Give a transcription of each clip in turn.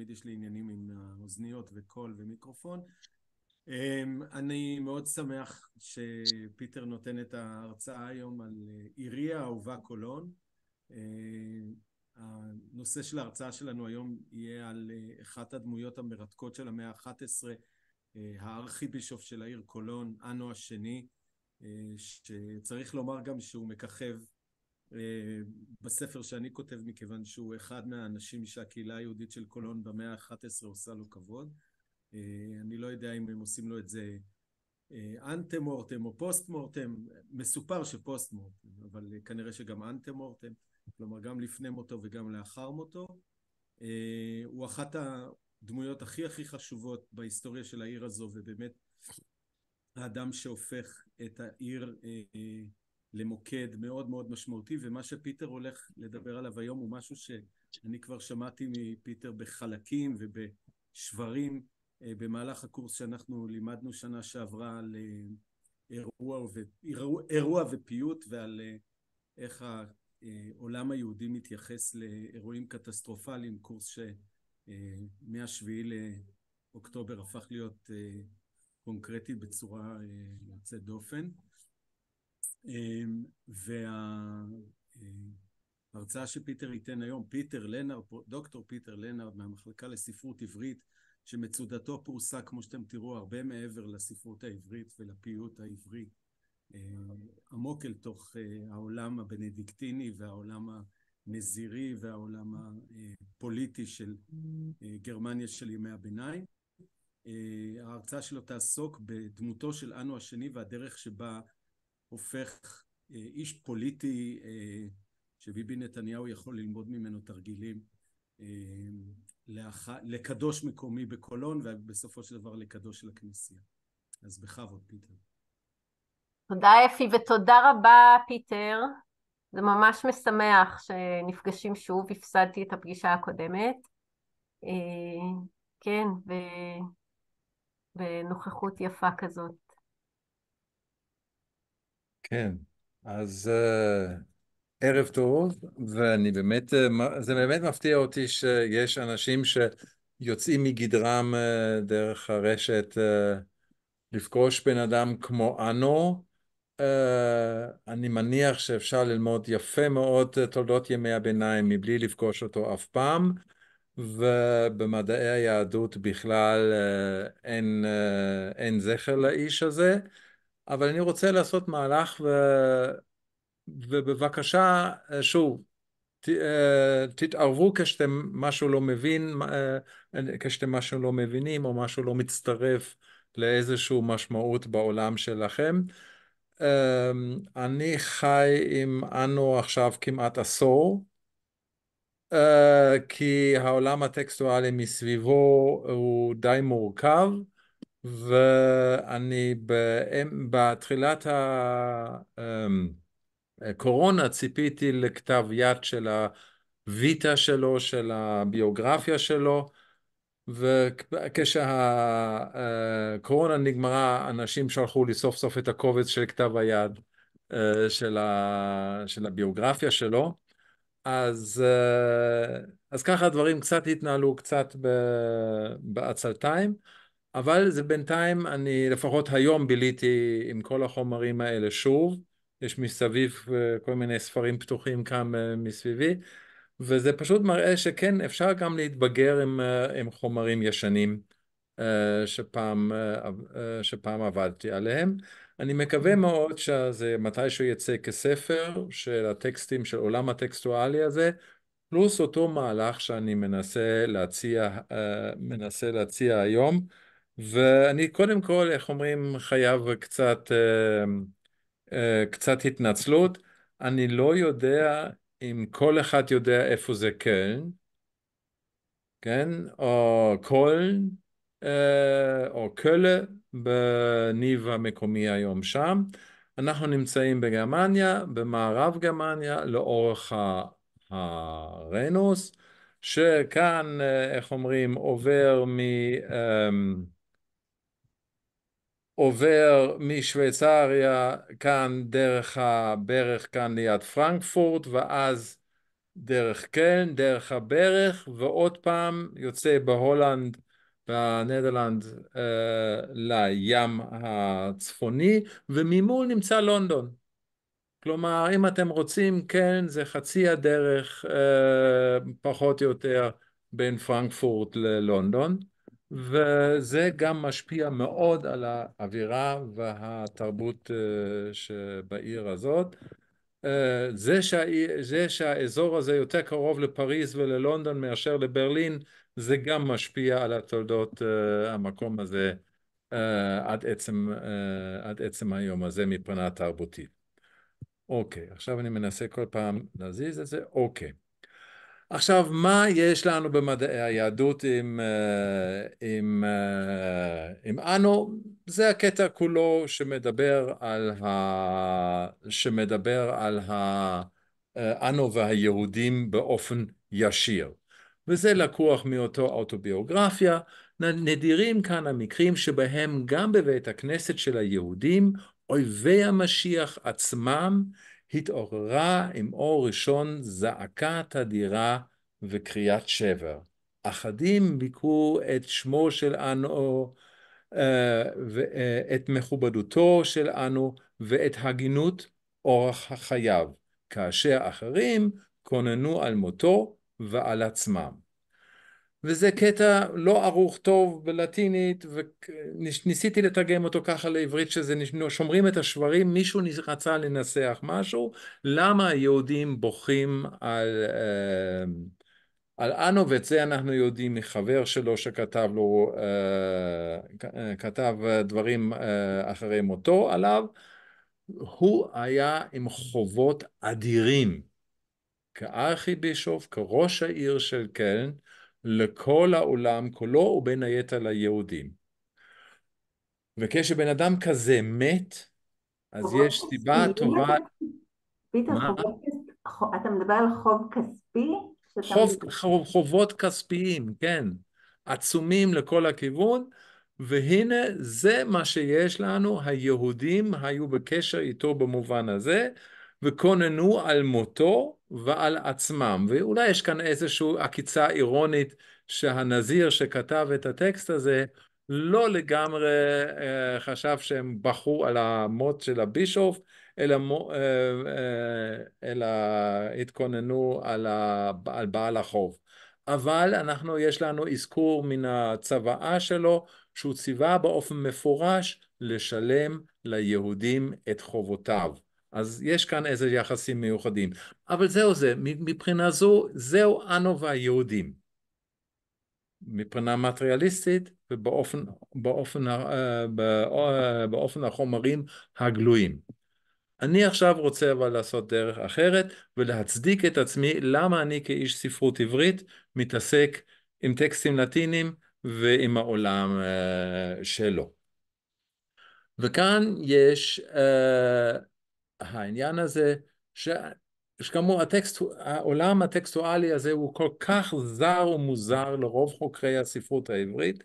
תמיד יש לי עניינים עם האוזניות וקול ומיקרופון. אמ, אני מאוד שמח שפיטר נותן את ההרצאה היום על אה, עירי האהובה קולון. אמ, הנושא של ההרצאה שלנו היום יהיה על אה, אחת הדמויות המרתקות של המאה ה-11, אה, הארכיבישוף של העיר קולון, אנו השני, שצריך לומר גם שהוא מככב אה, בספר שאני כותב, מכיוון שהוא אחד מהאנשים שהקהילה היהודית של קולון במאה ה-11 עושה לו כבוד. אה, אני לא יודע אם הם עושים לו את זה אה, אנטה מורטם או פוסט מורטם, מסופר שפוסט מורטם, אבל כנראה שגם אנטה מורטם, כלומר גם לפני מותו וגם לאחר מותו. הוא אחת הדמויות הכי הכי חשובות בהיסטוריה של העיר הזו, ובאמת האדם שהופך את העיר למוקד מאוד מאוד משמעותי, ומה שפיטר הולך לדבר עליו היום הוא משהו שאני כבר שמעתי מפיטר בחלקים ובשברים אה, במהלך הקורס שאנחנו לימדנו שנה שעברה על אה, אירוע, ו... אירוע, ופיוט ועל אה, איך העולם היהודי מתייחס לאירועים קטסטרופליים, קורס שמהשביעי לאוקטובר הפך להיות קונקרטי בצורה יוצאת דופן. אמ, וההרצאה אמ, שפיטר ייתן היום, פיטר לנארד, דוקטור פיטר לנארד מהמחלקה לספרות עברית, שמצודתו פורסה, כמו שאתם תראו, הרבה מעבר לספרות העברית ולפיוט העברי, אמ, עמוק אל תוך אה, העולם הבנדיקטיני והעולם הנזירי והעולם הפוליטי של אה, גרמניה של ימי הביניים. אה, ההרצאה שלו תעסוק בדמותו של אנו השני והדרך שבה הופך אה, איש פוליטי אה, שביבי נתניהו יכול ללמוד ממנו תרגילים אה, לאח... לקדוש מקומי בקולון ובסופו של דבר לקדוש של הכנסייה. אז בכבוד פיטר. תודה אפי ותודה רבה פיטר. זה ממש משמח שנפגשים שוב, הפסדתי את הפגישה הקודמת. כן, ו... בנוכחות יפה כזאת. כן, אז uh, ערב טוב, ואני באמת, uh, זה באמת מפתיע אותי שיש אנשים שיוצאים מגדרם uh, דרך הרשת uh, לפגוש בן אדם כמו אנו. Uh, אני מניח שאפשר ללמוד יפה מאוד תולדות ימי הביניים מבלי לפגוש אותו אף פעם, ובמדעי היהדות בכלל uh, אין, uh, אין זכר לאיש הזה. אבל אני רוצה לעשות מהלך, ו... ובבקשה, אה, שוב, ת... אה, תתערבו כשאתם משהו לא מבין, אה, כשאתם משהו לא מבינים, או משהו לא מצטרף לאיזושהי משמעות בעולם שלכם. אמ, אני חי עם אנו עכשיו כמעט עשור. Uh, כי העולם הטקסטואלי מסביבו הוא די מורכב, ואני בתחילת אמ, הקורונה ציפיתי לכתב יד של הוויטה שלו, של הביוגרפיה שלו, וכשהקורונה אה, נגמרה, אנשים שלחו לי סוף סוף את הקובץ של כתב היד אה, של, ה... של הביוגרפיה שלו. אז, אה, אז ככה הדברים קצת התנהלו קצת בעצלתיים. אבל זה בינתיים, אני לפחות היום ביליתי עם כל החומרים האלה שוב, יש מסביב אה, כל מיני ספרים פתוחים כאן אה, מסביבי, וזה פשוט מראה שכן, אפשר גם להתבגר עם, אה, עם חומרים ישנים שפעם, שפעם עבדתי עליהם. אני מקווה אוקיי. מאוד שזה מתישהו יצא כספר של הטקסטים, של עולם הטקסטואלי הזה, פלוס אותו מהלך שאני מנסה להציע, מנסה להציע היום. ואני קודם כל, איך אומרים, חייב קצת, אה, אה, קצת התנצלות. אני לא יודע אם כל אחד יודע איפה זה קלן, כן? או קולן, אה, או קלה, בניב המקומי היום שם. אנחנו נמצאים בגרמניה, במערב גרמניה, לאורך הרנוס, שכאן, איך אומרים, עובר מ... אמ, עובר משוויצריה כאן דרך הברך כאן ליד פרנקפורט ואז דרך קלן, דרך הברך ועוד פעם יוצא בהולנד בנדרלנד אה, לים הצפוני וממול נמצא לונדון. כלומר אם אתם רוצים כן זה חצי הדרך אה, פחות או יותר בין פרנקפורט ללונדון. וזה גם משפיע מאוד על האווירה והתרבות אה, שבעיר הזאת. אה, זה, שה... זה שהאזור הזה יותר קרוב לפריז וללונדון מאשר לברלין, זה גם משפיע על התולדות אה, המקום הזה עד עצם, עד עצם היום הזה מבחינה תרבותית. אוקיי, עכשיו אני מנסה כל פעם להזיז את זה. אוקיי. עכשיו, מה יש לנו במדעי היהדות עם, אה, עם, אה, עם אנו? זה הקטע כולו שמדבר על, ה, שמדבר על ה, אה, אנו והיהודים באופן ישיר. וזה לקוח מאותו אוטוביוגרפיה. נדירים כאן המקרים שבהם גם בבית הכנסת של היהודים, אויבי המשיח עצמם התעוררה עם אור ראשון זעקת תדירה וקריאת שבר. אחדים ביקרו את שמו של אנו, אה, אה, את מכובדותו של אנו ואת הגינות אורח החייו, כאשר אחרים כוננו על מותו ועל עצמם. וזה קטע לא ערוך טוב בלטינית, וניסיתי לתרגם אותו ככה לעברית, שזה שומרים את השברים, מישהו רצה לנסח משהו, למה היהודים בוכים על, אמ, על אנו, ואת זה אנחנו יודעים מחבר שלו שכתב לו, אה, כתב דברים אה, אחרי מותו עליו, הוא היה עם חובות אדירים, כארכיבישוף, כראש העיר של קלן, כן, לכל העולם כולו ובין היתר ליהודים. וכשבן אדם כזה מת, אז יש סיבה טובה... פיטר, אתה מדבר על חוב כספי? חוב, חוב, חובות כספיים, כן, עצומים לכל הכיוון, והנה זה מה שיש לנו, היהודים היו בקשר איתו במובן הזה, וכוננו על מותו ועל עצמם. ואולי יש כאן איזושהי עקיצה אירונית שהנזיר שכתב את הטקסט הזה לא לגמרי אה, חשב שהם בחרו על המות של הבישוף, אלא, מו, אה, אה, אלא התכוננו על, ה, על בעל החוב. אבל אנחנו, יש לנו אזכור מן הצוואה שלו, שהוא ציווה באופן מפורש לשלם ליהודים את חובותיו. אז יש כאן איזה יחסים מיוחדים. אבל זהו זה, מבחינה זו, זהו אנו והיהודים. מבחינה מטריאליסטית ובאופן באופן, אה, אה, באופן החומרים הגלויים. אני עכשיו רוצה אבל לעשות דרך אחרת ולהצדיק את עצמי למה אני כאיש ספרות עברית מתעסק עם טקסטים לטינים ועם העולם אה, שלו. וכאן יש העניין הזה, ש... שכאמור הטקסט, העולם הטקסטואלי הזה הוא כל כך זר ומוזר לרוב חוקרי הספרות העברית,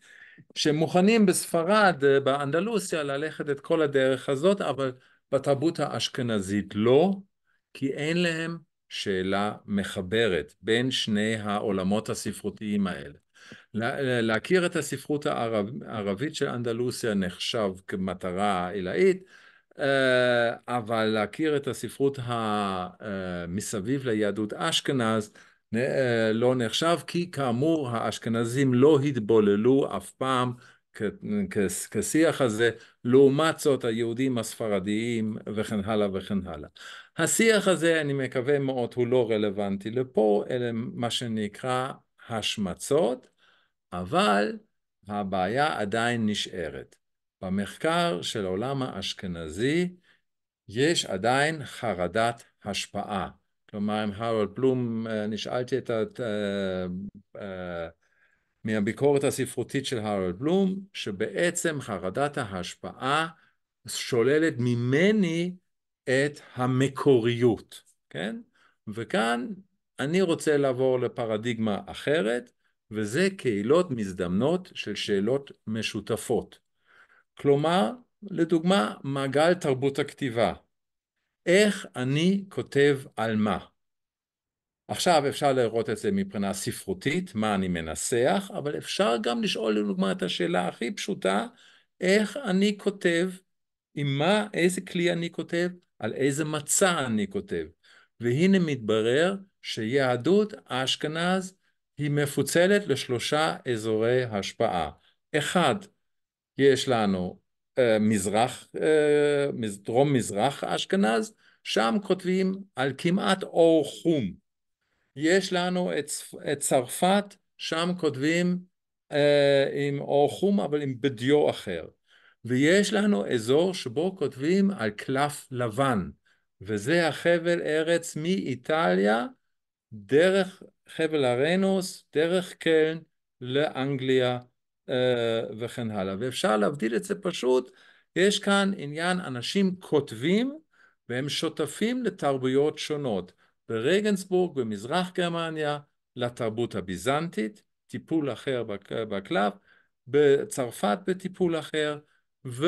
שמוכנים בספרד, אה, באנדלוסיה, ללכת את כל הדרך הזאת, אבל בתרבות האשכנזית לא, כי אין להם שאלה מחברת בין שני העולמות הספרותיים האלה. להכיר את הספרות הערב, הערבית של אנדלוסיה נחשב כמטרה עילאית, אה, אבל להכיר את הספרות המסביב אה, ליהדות אשכנז אה, לא נחשב, כי כאמור האשכנזים לא התבוללו אף פעם כשיח הזה, לעומת זאת היהודים הספרדיים וכן הלאה וכן הלאה. השיח הזה, אני מקווה מאוד, הוא לא רלוונטי לפה, אלא מה שנקרא השמצות, אבל הבעיה עדיין נשארת. במחקר של העולם האשכנזי יש עדיין חרדת השפעה. כלומר, אם הרולד בלום, אה, שאלתי את ה... אה, אה, מהביקורת הספרותית של הרולד בלום, שבעצם חרדת ההשפעה שוללת ממני את המקוריות, כן? וכאן אני רוצה לעבור לפרדיגמה אחרת, וזה קהילות מזדמנות של שאלות משותפות. כלומר, לדוגמה, מעגל תרבות הכתיבה. איך אני כותב על מה? עכשיו אפשר לראות את זה מבחינה ספרותית, מה אני מנסח, אבל אפשר גם לשאול לדוגמה את השאלה הכי פשוטה, איך אני כותב, עם מה, איזה כלי אני כותב, על איזה מצע אני כותב. והנה מתברר שיהדות אשכנז היא מפוצלת לשלושה אזורי השפעה. אחד, יש לנו אה, מזרח, אה, דרום מזרח אשכנז, שם כותבים על כמעט אור חום. יש לנו את, את צרפת, שם כותבים אה, עם אור חום אבל עם בדיו אחר. ויש לנו אזור שבו כותבים על קלף לבן, וזה החבל ארץ מאיטליה דרך חבל הרנוס, דרך קלן לאנגליה. אה, וכן הלאה. ואפשר להבדיל את זה פשוט, יש כאן עניין, אנשים כותבים והם שותפים לתרבויות שונות. ברגנסבורג, במזרח גרמניה, לתרבות הביזנטית, טיפול אחר בקלף, בצרפת בטיפול אחר, ו,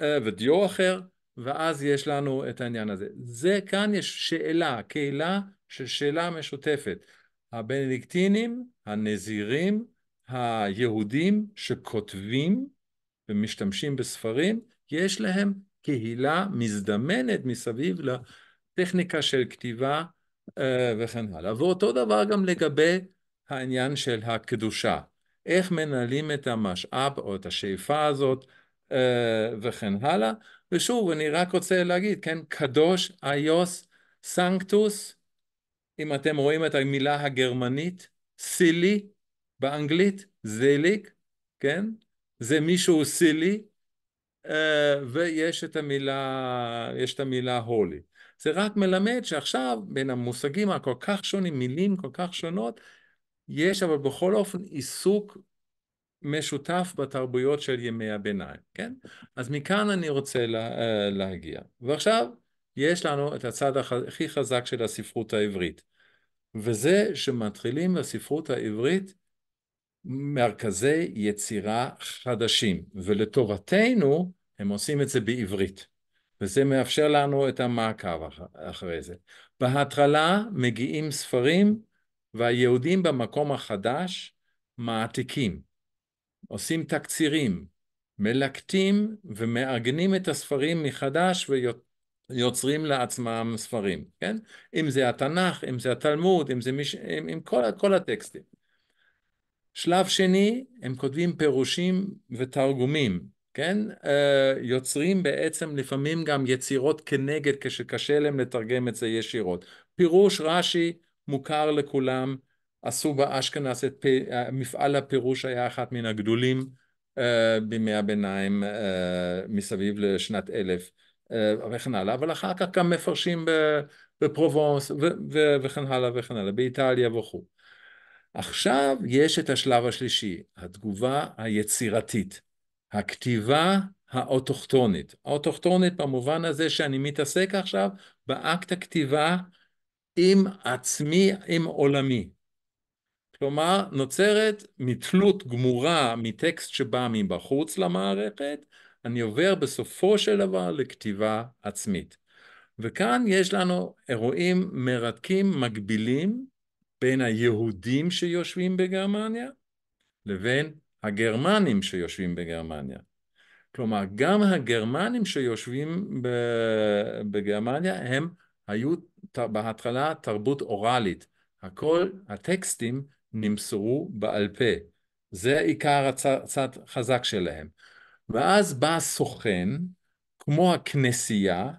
אה, ודיו אחר, ואז יש לנו את העניין הזה. זה כאן יש שאלה, קהילה של שאלה משותפת. הבנדיקטינים, הנזירים, היהודים שכותבים ומשתמשים בספרים, יש להם קהילה מזדמנת מסביב לטכניקה של כתיבה אה, וכן הלאה. ואותו דבר גם לגבי העניין של הקדושה. איך מנהלים את המשאב או את השאיפה הזאת אה, וכן הלאה. ושוב, אני רק רוצה להגיד, כן, קדוש, איוס, סנקטוס, אם אתם רואים את המילה הגרמנית, סילי, באנגלית זיליק, כן? זה מישהו סילי, אה, ויש את המילה, יש את המילה הולי. זה רק מלמד שעכשיו בין המושגים הכל כך שונים, מילים כל כך שונות, יש אבל בכל אופן עיסוק משותף בתרבויות של ימי הביניים, כן? אז מכאן אני רוצה לה, אה, להגיע. ועכשיו יש לנו את הצד הכי חזק של הספרות העברית, וזה שמתחילים בספרות העברית מרכזי יצירה חדשים, ולטובתנו הם עושים את זה בעברית, וזה מאפשר לנו את המעקב אחרי זה. בהתחלה מגיעים ספרים, והיהודים במקום החדש מעתיקים, עושים תקצירים, מלקטים ומעגנים את הספרים מחדש ויוצרים לעצמם ספרים, כן? אם זה התנ"ך, אם זה התלמוד, אם זה מיש... עם, עם כל, כל הטקסטים. שלב שני, הם כותבים פירושים ותרגומים, כן? אה, יוצרים בעצם לפעמים גם יצירות כנגד כשקשה להם לתרגם את זה ישירות. פירוש רש"י מוכר לכולם, עשו באשכנז את פ... אה, מפעל הפירוש היה אחת מן הגדולים uh, בימי הביניים uh, מסביב לשנת אלף uh, וכן הלאה, אבל אחר כך גם מפרשים בפרובנס ו- ו- וכן הלאה וכן הלאה, באיטליה וכו'. עכשיו יש את השלב השלישי, התגובה היצירתית, הכתיבה האוטוכטונית. האוטוכטונית במובן הזה שאני מתעסק עכשיו באקט הכתיבה עם עצמי, עם עולמי. כלומר, נוצרת מתלות גמורה מטקסט שבא מבחוץ למערכת, אני עובר בסופו של דבר לכתיבה עצמית. וכאן יש לנו אירועים מרתקים, מגבילים, בין היהודים שיושבים בגרמניה לבין הגרמנים שיושבים בגרמניה. כלומר, גם הגרמנים שיושבים בגרמניה הם היו בהתחלה תרבות אוראלית. הכל, הטקסטים נמסרו בעל פה. זה עיקר הצד חזק שלהם. ואז בא סוכן, כמו הכנסייה,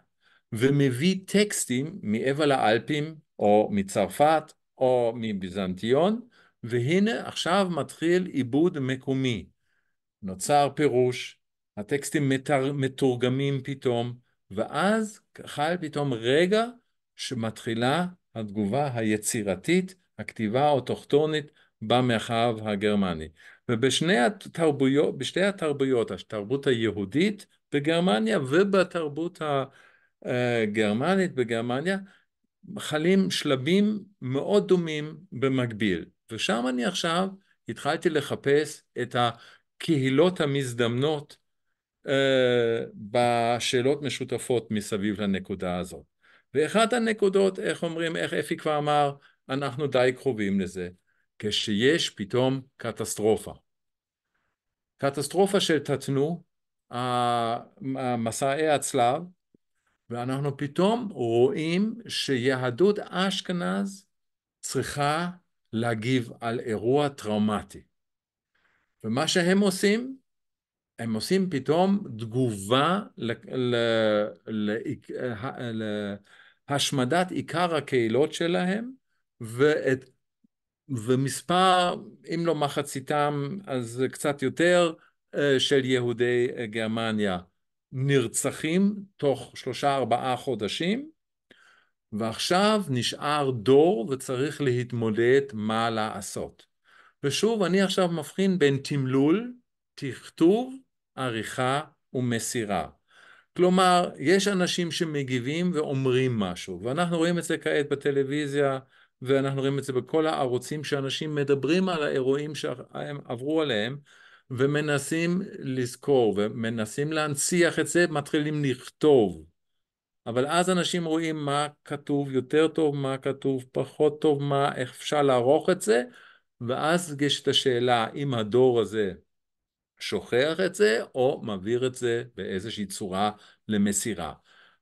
ומביא טקסטים מעבר לאלפים, או מצרפת, או מביזנטיון, והנה עכשיו מתחיל עיבוד מקומי. נוצר פירוש, הטקסטים מתר, מתורגמים פתאום, ואז חל פתאום רגע שמתחילה התגובה היצירתית, הכתיבה האוטוכטונית במרחב הגרמני. ובשתי התרבויות, בשתי התרבויות, התרבות היהודית בגרמניה ובתרבות הגרמנית אה, בגרמניה, חלים שלבים מאוד דומים במקביל. ושם אני עכשיו התחלתי לחפש את הקהילות המזדמנות אה, בשאלות משותפות מסביב לנקודה הזאת. ואחת הנקודות, איך אומרים, איך אפי כבר אמר, אנחנו די קרובים לזה, כשיש פתאום קטסטרופה. קטסטרופה של תתנו, מסעי הצלב, ואנחנו פתאום רואים שיהדות אשכנז צריכה להגיב על אירוע טראומטי. ומה שהם עושים, הם עושים פתאום תגובה להשמדת עיקר הקהילות שלהם, ואת, ומספר, אם לא מחציתם, אז קצת יותר, אה, של יהודי אה, גרמניה. נרצחים תוך שלושה ארבעה חודשים, ועכשיו נשאר דור וצריך להתמודד מה לעשות. ושוב, אני עכשיו מבחין בין תמלול, תכתוב, עריכה ומסירה. כלומר, יש אנשים שמגיבים ואומרים משהו, ואנחנו רואים את זה כעת בטלוויזיה, ואנחנו רואים את זה בכל הערוצים, שאנשים מדברים על האירועים שהם עברו עליהם, ומנסים לזכור ומנסים להנציח את זה, מתחילים לכתוב. אבל אז אנשים רואים מה כתוב יותר טוב, מה כתוב פחות טוב, מה אפשר לערוך את זה, ואז יש את השאלה אם הדור הזה שוכח את זה, או מעביר את זה באיזושהי צורה למסירה.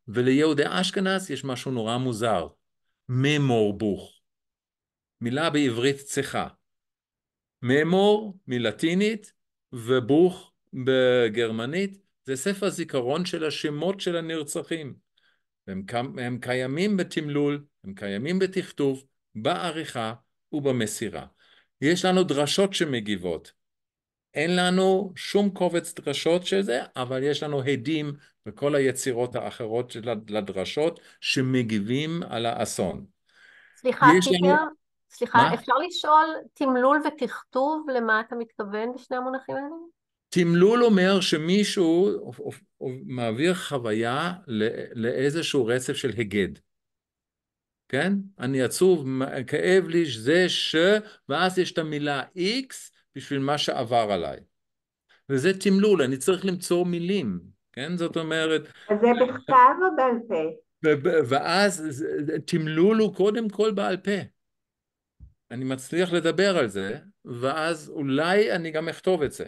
וליהודי אשכנז יש משהו נורא מוזר, ממורבוך. מילה בעברית צחה. ממור מלטינית ובוך בגרמנית, זה ספר זיכרון של השמות של הנרצחים. הם, הם קיימים בתמלול, הם קיימים בתכתוב, בעריכה ובמסירה. יש לנו דרשות שמגיבות. אין לנו שום קובץ דרשות של זה, אבל יש לנו הדים וכל היצירות האחרות של הדרשות שמגיבים על האסון. סליחה, פיטר, לנו... סליחה, מה? אפשר לשאול תמלול ותכתוב, למה אתה מתכוון בשני המונחים האלה? תמלול אומר שמישהו מעביר חוויה לאיזשהו רצף של היגד. כן? אני עצוב, כאב לי זה ש... ואז יש את המילה X בשביל מה שעבר עליי. וזה תמלול, אני צריך למצוא מילים, כן? זאת אומרת... אז זה בכתב או בעל פה? ואז תמלול הוא קודם כל בעל פה. אני מצליח לדבר על זה, ואז אולי אני גם אכתוב את זה,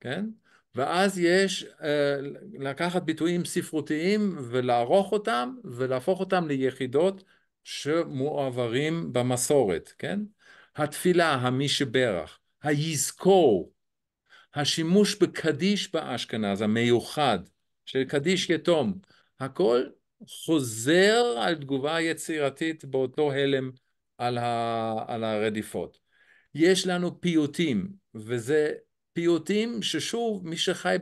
כן? ואז יש אה, לקחת ביטויים ספרותיים ולערוך אותם ולהפוך אותם ליחידות שמועברים במסורת, כן? התפילה, המי שברך, היזכור, השימוש בקדיש באשכנז המיוחד, של קדיש יתום, הכל חוזר על תגובה יצירתית באותו הלם על, ה, על הרדיפות. יש לנו פיוטים, וזה פיוטים ששוב, מי שחי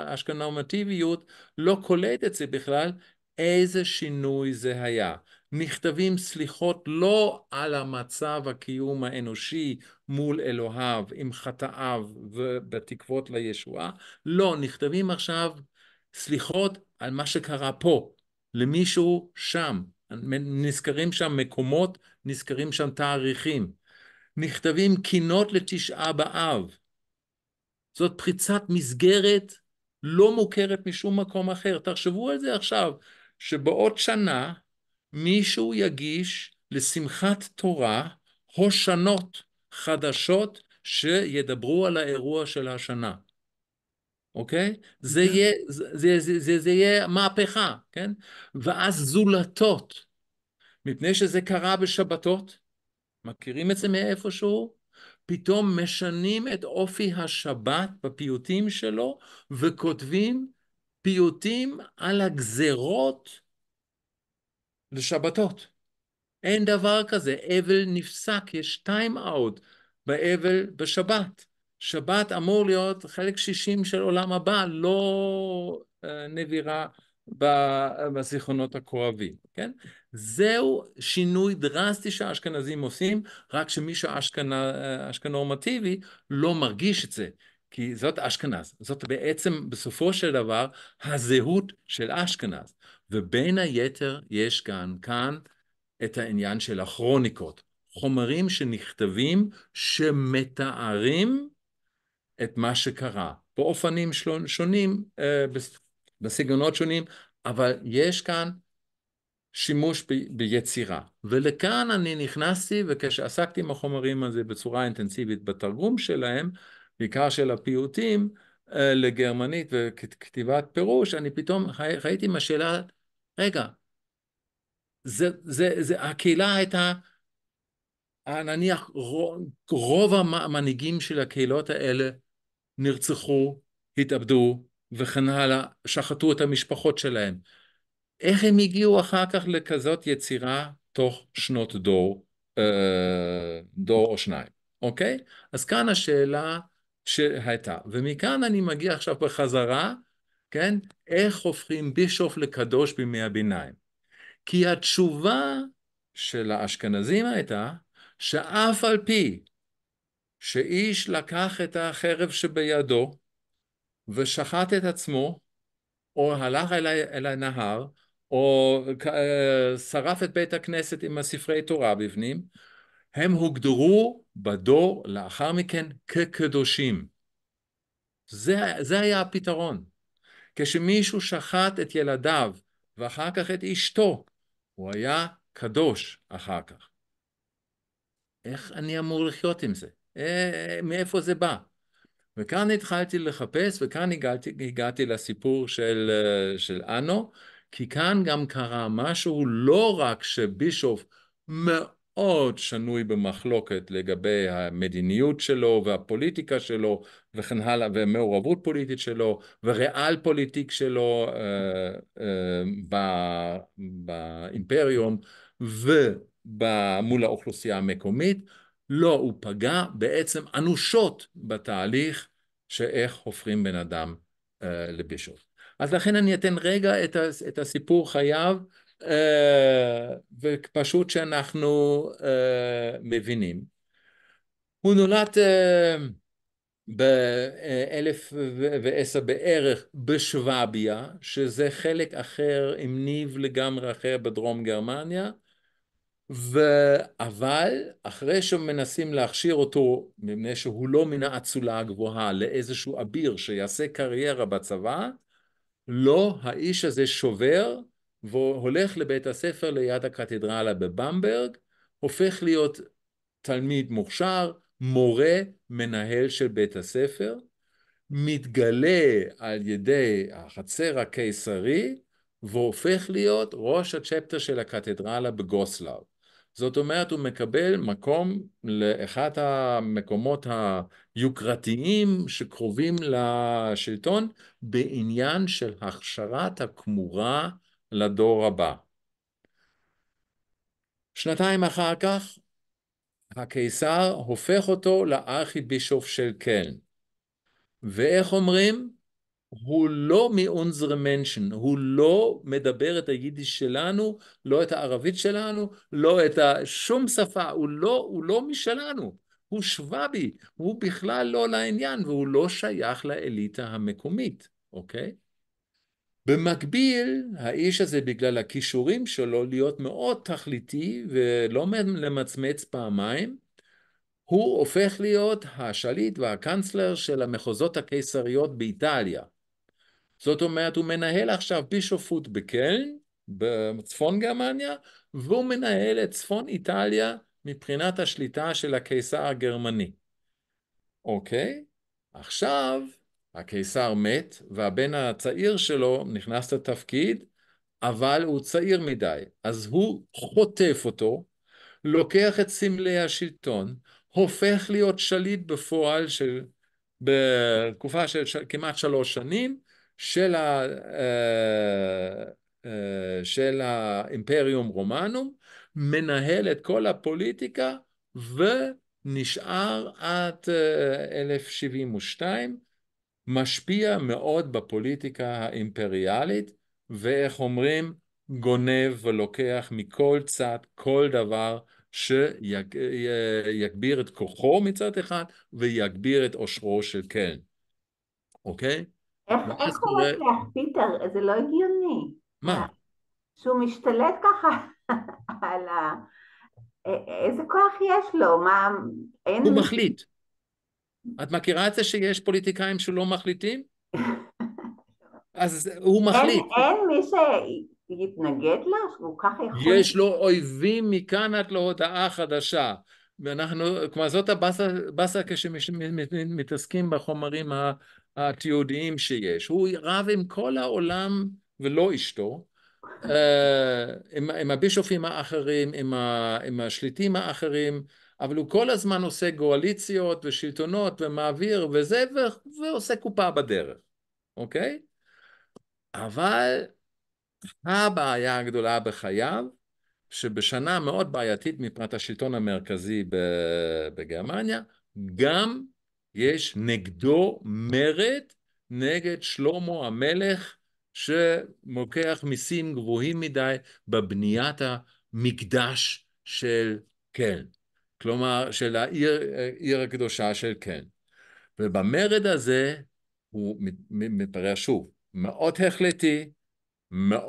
באשכנומטיביות לא קולט את זה בכלל, איזה שינוי זה היה. נכתבים סליחות לא על המצב הקיום האנושי מול אלוהיו, עם חטאיו ובתקוות לישועה, לא, נכתבים עכשיו סליחות על מה שקרה פה, למישהו שם, נזכרים שם מקומות, נזכרים שם תאריכים. נכתבים קינות לתשעה באב. זאת פריצת מסגרת לא מוכרת משום מקום אחר. תחשבו על זה עכשיו, שבעוד שנה מישהו יגיש לשמחת תורה הושנות חדשות שידברו על האירוע של השנה. אוקיי? אוקיי? זה יהיה, זה, זה, זה, זה יהיה מהפכה, כן? ואז זולתות, מפני שזה קרה בשבתות, מכירים את זה מאיפשהו? פתאום משנים את אופי השבת בפיוטים שלו וכותבים פיוטים על הגזרות לשבתות. אין דבר כזה, אבל נפסק, יש time out באבל בשבת. שבת אמור להיות חלק שישים של עולם הבא, לא אה, נבירה בזיכרונות הכואבים, כן? זהו שינוי דרסטי שהאשכנזים עושים, רק שמי שאשכנורמטיבי אה, לא מרגיש את זה, כי זאת אשכנז, זאת בעצם בסופו של דבר הזהות של אשכנז, ובין היתר יש כאן, כאן את העניין של הכרוניקות, חומרים שנכתבים שמתארים את מה שקרה, באופנים שונים, אה, בסגנונות שונים, אבל יש כאן שימוש ב, ביצירה. ולכאן אני נכנסתי, וכשעסקתי עם החומרים הזה בצורה אינטנסיבית בתרגום שלהם, בעיקר של הפיוטים אה, לגרמנית וכתיבת פירוש, אני פתאום ראיתי עם השאלה, רגע, זה, זה, זה, הקהילה הייתה, אה, נניח רוב המנהיגים של הקהילות האלה נרצחו, התאבדו וכן הלאה, שחטו את המשפחות שלהם. איך הם הגיעו אחר כך לכזאת יצירה תוך שנות דור, אה, דור או שניים, אוקיי? אז כאן השאלה שהייתה. ומכאן אני מגיע עכשיו בחזרה, כן? איך הופכים בישוף לקדוש בימי הביניים? כי התשובה של האשכנזים הייתה שאף על פי שאיש לקח את החרב שבידו ושחט את עצמו, או הלך אל, אל הנהר, או אה, שרף את בית הכנסת עם הספרי תורה בפנים, הם הוגדרו בדור לאחר מכן כקדושים. זה, זה היה הפתרון. כשמישהו שחט את ילדיו ואחר כך את אשתו, הוא היה קדוש אחר כך. איך אני אמור לחיות עם זה? אה, מאיפה זה בא. וכאן התחלתי לחפש, וכאן הגעתי, הגעתי לסיפור של, אה, של אנו, כי כאן גם קרה משהו, לא רק שבישוף מאוד שנוי במחלוקת לגבי המדיניות שלו והפוליטיקה שלו וכן הלאה, ומעורבות פוליטית שלו, וריאל פוליטיק שלו אה, אה, באימפריום, ומול האוכלוסייה המקומית, לא, הוא פגע בעצם אנושות בתהליך שאיך הופכים בן אדם אה, לבישוף. אז לכן אני אתן רגע את, ה, את הסיפור חייו, אה, ופשוט שאנחנו אה, מבינים. הוא נולד אה, ב-1010 אה, בערך בשוואביה, שזה חלק אחר עם ניב לגמרי אחר בדרום גרמניה. ו... אבל אחרי שמנסים להכשיר אותו, מפני שהוא לא מן האצולה הגבוהה, לאיזשהו אביר שיעשה קריירה בצבא, לא, האיש הזה שובר והולך לבית הספר ליד הקתדרלה בבמברג, הופך להיות תלמיד מוכשר, מורה, מנהל של בית הספר, מתגלה על ידי החצר הקיסרי והופך להיות ראש הצ'פטר של הקתדרלה בגוסלב. זאת אומרת הוא מקבל מקום לאחד המקומות היוקרתיים שקרובים לשלטון בעניין של הכשרת הכמורה לדור הבא. שנתיים אחר כך הקיסר הופך אותו לארכיבישוף של קלן. ואיך אומרים? הוא לא מאונזר מנשן, הוא לא מדבר את היידיש שלנו, לא את הערבית שלנו, לא את שום שפה, הוא לא, הוא לא משלנו, הוא שוואבי, הוא בכלל לא לעניין והוא לא שייך לאליטה המקומית, אוקיי? במקביל, האיש הזה בגלל הכישורים שלו להיות מאוד תכליתי ולא למצמץ פעמיים, הוא הופך להיות השליט והקנצלר של המחוזות הקיסריות באיטליה. זאת אומרת, הוא מנהל עכשיו בישופות בקלן, בצפון גרמניה, והוא מנהל את צפון איטליה מבחינת השליטה של הקיסר הגרמני. אוקיי? עכשיו הקיסר מת, והבן הצעיר שלו נכנס לתפקיד, אבל הוא צעיר מדי, אז הוא חוטף אותו, לוקח את סמלי השלטון, הופך להיות שליט בפועל של, בתקופה של ש... כמעט שלוש שנים, של, ה, אה, אה, של האימפריום רומנום, מנהל את כל הפוליטיקה ונשאר עד 1072, אה, משפיע מאוד בפוליטיקה האימפריאלית, ואיך אומרים, גונב ולוקח מכל צד כל דבר שיגביר את כוחו מצד אחד ויגביר את עושרו של קלן, אוקיי? Okay? איך הוא מצליח, פיטר? זה לא הגיוני. מה? שהוא משתלט ככה על ה... איזה כוח יש לו? מה... אין... הוא מחליט. את מכירה את זה שיש פוליטיקאים שלא מחליטים? אז הוא מחליט. אין, אין מי שיתנגד לו? הוא ככה יכול... יש לו אויבים מכאן עד להודעה חדשה. ואנחנו, כלומר זאת הבאסה כשמתעסקים בחומרים התיעודיים שיש. הוא רב עם כל העולם ולא אשתו, אה, עם, עם הבישופים האחרים, עם, ה, עם השליטים האחרים, אבל הוא כל הזמן עושה גואליציות ושלטונות ומעביר וזה, ו, ועושה קופה בדרך, אוקיי? אבל הבעיה הגדולה בחייו, שבשנה מאוד בעייתית מפרט השלטון המרכזי בגרמניה, גם יש נגדו מרד נגד שלמה המלך שמוקח מיסים גבוהים מדי בבניית המקדש של קלן. כלומר, של העיר הקדושה של קלן. ובמרד הזה הוא מתברר שוב, מאוד החלטי,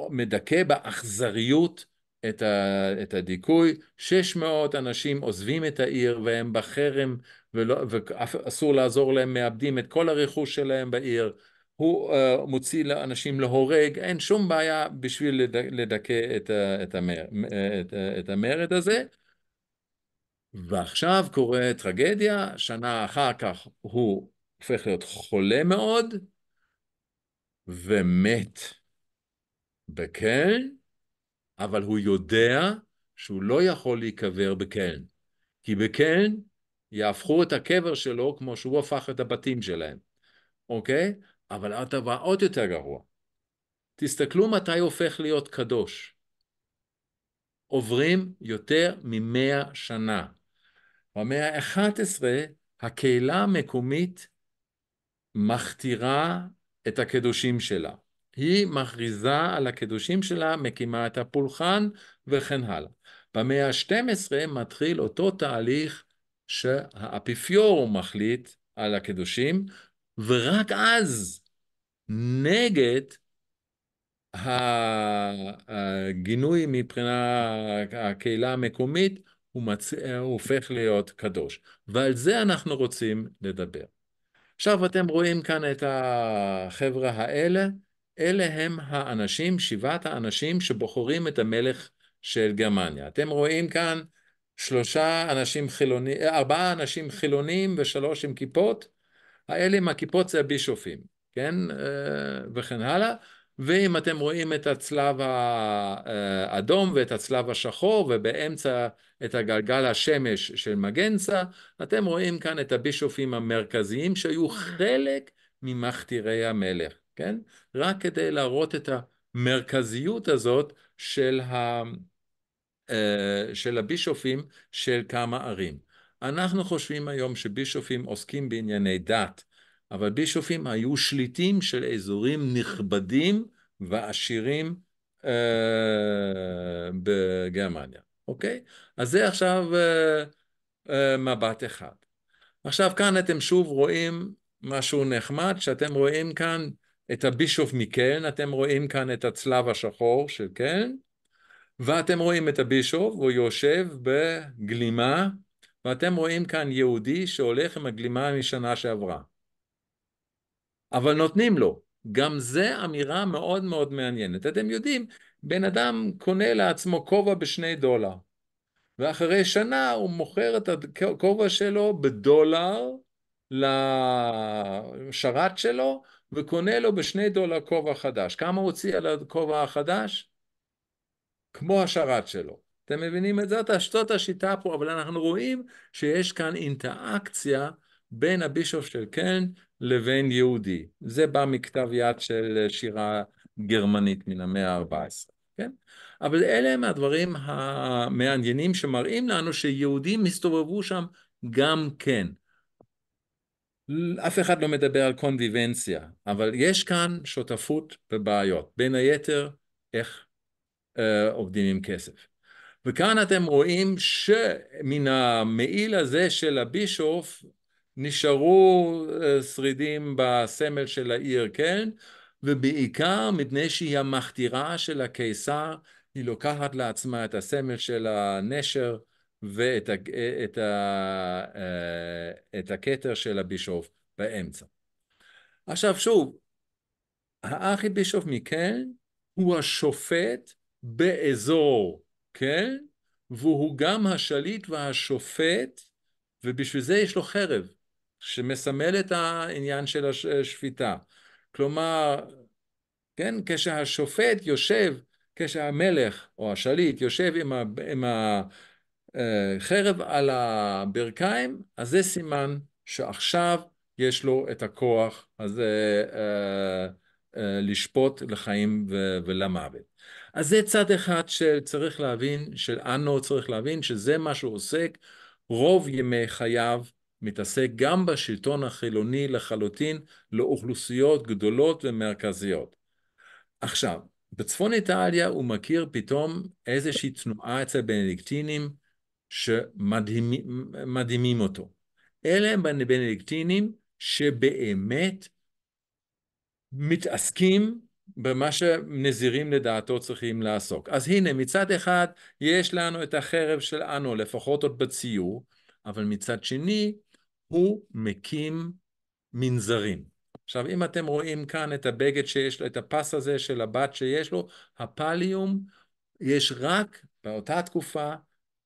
מדכא באכזריות את הדיכוי. 600 אנשים עוזבים את העיר והם בחרם ואסור לעזור להם, מאבדים את כל הרכוש שלהם בעיר, הוא uh, מוציא לאנשים להורג, אין שום בעיה בשביל לדכא את, ה... את, המר... אה, את, אה, את המרד הזה. ועכשיו קורה טרגדיה, שנה אחר כך הוא הופך להיות חולה מאוד ומת בקלן, אבל הוא יודע שהוא לא יכול להיקבר בקלן, כי בקלן יהפכו את הקבר שלו כמו שהוא הפך את הבתים שלהם, אוקיי? אבל הדבר עוד יותר גרוע. תסתכלו מתי הופך להיות קדוש. עוברים יותר ממאה שנה. במאה ה-11 הקהילה המקומית מכתירה את הקדושים שלה. היא מכריזה על הקדושים שלה, מקימה את הפולחן וכן הלאה. במאה ה-12 מתחיל אותו תהליך שהאפיפיור מחליט על הקדושים, ורק אז, נגד הגינוי מבחינה הקהילה המקומית, הוא, מצ... הוא הופך להיות קדוש. ועל זה אנחנו רוצים לדבר. עכשיו אתם רואים כאן את החבר'ה האלה, אלה הם האנשים, שבעת האנשים שבוחרים את המלך של גרמניה. אתם רואים כאן שלושה אנשים חילונים, אה, ארבעה אנשים חילונים ושלוש עם כיפות, האלה עם הכיפות זה הבישופים, כן? אה, וכן הלאה. ואם אתם רואים את הצלב האדום אה, ואת הצלב השחור ובאמצע את הגלגל השמש של מגנצה, אתם רואים כאן את הבישופים המרכזיים שהיו חלק ממכתירי המלך, כן? רק כדי להראות את המרכזיות הזאת של ה... אה, של הבישופים של כמה ערים. אנחנו חושבים היום שבישופים עוסקים בענייני דת, אבל בישופים היו שליטים של אזורים נכבדים ועשירים אה, בגרמניה, אוקיי? אז זה עכשיו אה, אה, מבט אחד. עכשיו כאן אתם שוב רואים משהו נחמד, שאתם רואים כאן את הבישוף מקלן, אתם רואים כאן את הצלב השחור של קלן, ואתם רואים את הבישוף, הוא יושב בגלימה, ואתם רואים כאן יהודי שהולך עם הגלימה משנה שעברה. אבל נותנים לו. גם זה אמירה מאוד מאוד מעניינת. אתם יודעים, בן אדם קונה לעצמו כובע בשני דולר, ואחרי שנה הוא מוכר את הכובע שלו בדולר לשרת שלו, וקונה לו בשני דולר כובע חדש. כמה הוציא על הכובע החדש? כמו השרת שלו. אתם מבינים את זאת? זאת השיטה פה, אבל אנחנו רואים שיש כאן אינטראקציה בין הבישוף של קרן לבין יהודי. זה בא מכתב יד של אה, שירה גרמנית מן המאה ה-14, כן? אבל אלה הם הדברים המעניינים שמראים לנו שיהודים הסתובבו שם גם כן. אף אחד לא מדבר על קונדיבנציה, אבל יש כאן שותפות בבעיות. בין היתר, איך עובדים עם כסף. וכאן אתם רואים שמן המעיל הזה של הבישוף נשארו אה, שרידים בסמל של העיר קלן, כן? ובעיקר מפני שהיא המכתירה של הקיסר, היא לוקחת לעצמה את הסמל של הנשר ואת ה, אה, את ה, אה, את הכתר של הבישוף באמצע. עכשיו שוב, הארכיבישוף מקלן הוא השופט באזור, כן? והוא גם השליט והשופט, ובשביל זה יש לו חרב, שמסמל את העניין של השפיטה. כלומר, כן, כשהשופט יושב, כשהמלך או השליט יושב עם, ה, עם החרב אה, על הברכיים, אז זה סימן שעכשיו יש לו את הכוח הזה אה, אה, לשפוט לחיים ו, ולמוות. אז זה צד אחד שצריך להבין, של אנו צריך להבין, שזה מה שהוא עוסק רוב ימי חייו, מתעסק גם בשלטון החילוני לחלוטין לאוכלוסיות גדולות ומרכזיות. עכשיו, בצפון איטליה הוא מכיר פתאום איזושהי תנועה אצל בנדיקטינים שמדהימים אותו. אלה הם בנדיקטינים שבאמת מתעסקים במה שנזירים לדעתו צריכים לעסוק. אז הנה, מצד אחד יש לנו את החרב של אנו, לפחות עוד בציור, אבל מצד שני, הוא מקים מנזרים. עכשיו, אם אתם רואים כאן את הבגד שיש לו, את הפס הזה של הבת שיש לו, הפליום יש רק באותה תקופה,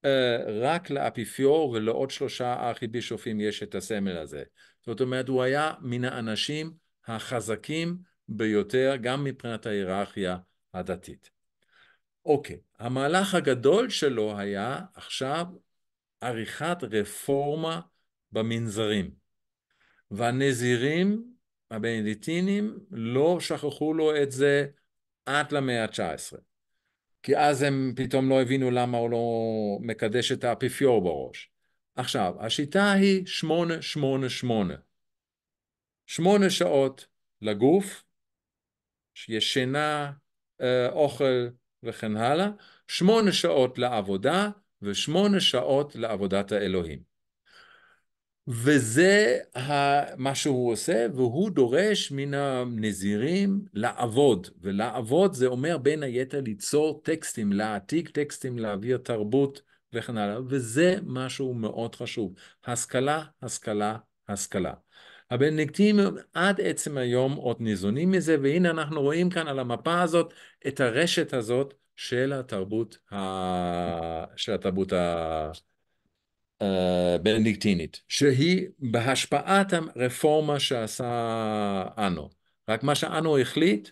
אה, רק לאפיפיור ולעוד שלושה ארכיבישופים יש את הסמל הזה. זאת אומרת, הוא היה מן האנשים החזקים ביותר, גם מבחינת ההיררכיה הדתית. אוקיי, המהלך הגדול שלו היה עכשיו עריכת רפורמה במנזרים. והנזירים הבנדיטינים לא שכחו לו את זה עד למאה ה-19. כי אז הם פתאום לא הבינו למה הוא לא מקדש את האפיפיור בראש. עכשיו, השיטה היא 888. שמונה שעות לגוף, ישנה, אה, אוכל וכן הלאה, שמונה שעות לעבודה ושמונה שעות לעבודת האלוהים. וזה מה שהוא עושה, והוא דורש מן הנזירים לעבוד, ולעבוד זה אומר בין היתר ליצור טקסטים, להעתיק טקסטים, להעביר תרבות וכן הלאה, וזה משהו מאוד חשוב. השכלה, השכלה, השכלה. הבנדיקטים עד עצם היום עוד ניזונים מזה, והנה אנחנו רואים כאן על המפה הזאת את הרשת הזאת של התרבות, ה... של התרבות ה... אה, בנדיקטינית, שהיא בהשפעת הרפורמה שעשה אנו. רק מה שאנו החליט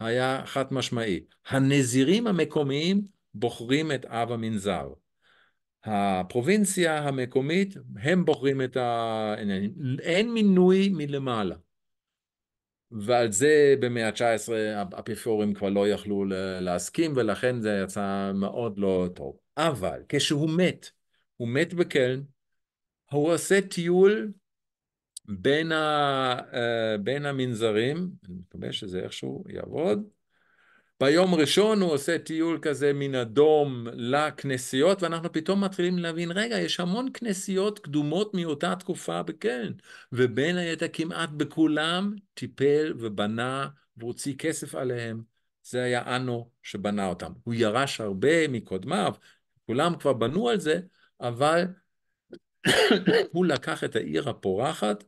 היה חד משמעי. הנזירים המקומיים בוחרים את אב המנזר. הפרובינציה המקומית, הם בוחרים את העניינים. אין מינוי מלמעלה. ועל זה במאה ה-19 האפיפורים כבר לא יכלו להסכים, ולכן זה יצא מאוד לא טוב. אבל כשהוא מת, הוא מת בקלן, הוא עושה טיול בין, ה, אה, בין המנזרים, אני מקווה שזה איכשהו יעבוד, ביום ראשון הוא עושה טיול כזה מן אדום לכנסיות, ואנחנו פתאום מתחילים להבין, רגע, יש המון כנסיות קדומות מאותה תקופה בקרן, ובין היתר כמעט בכולם טיפל ובנה והוציא כסף עליהם. זה היה אנו שבנה אותם. הוא ירש הרבה מקודמיו, כולם כבר בנו על זה, אבל הוא לקח את העיר הפורחת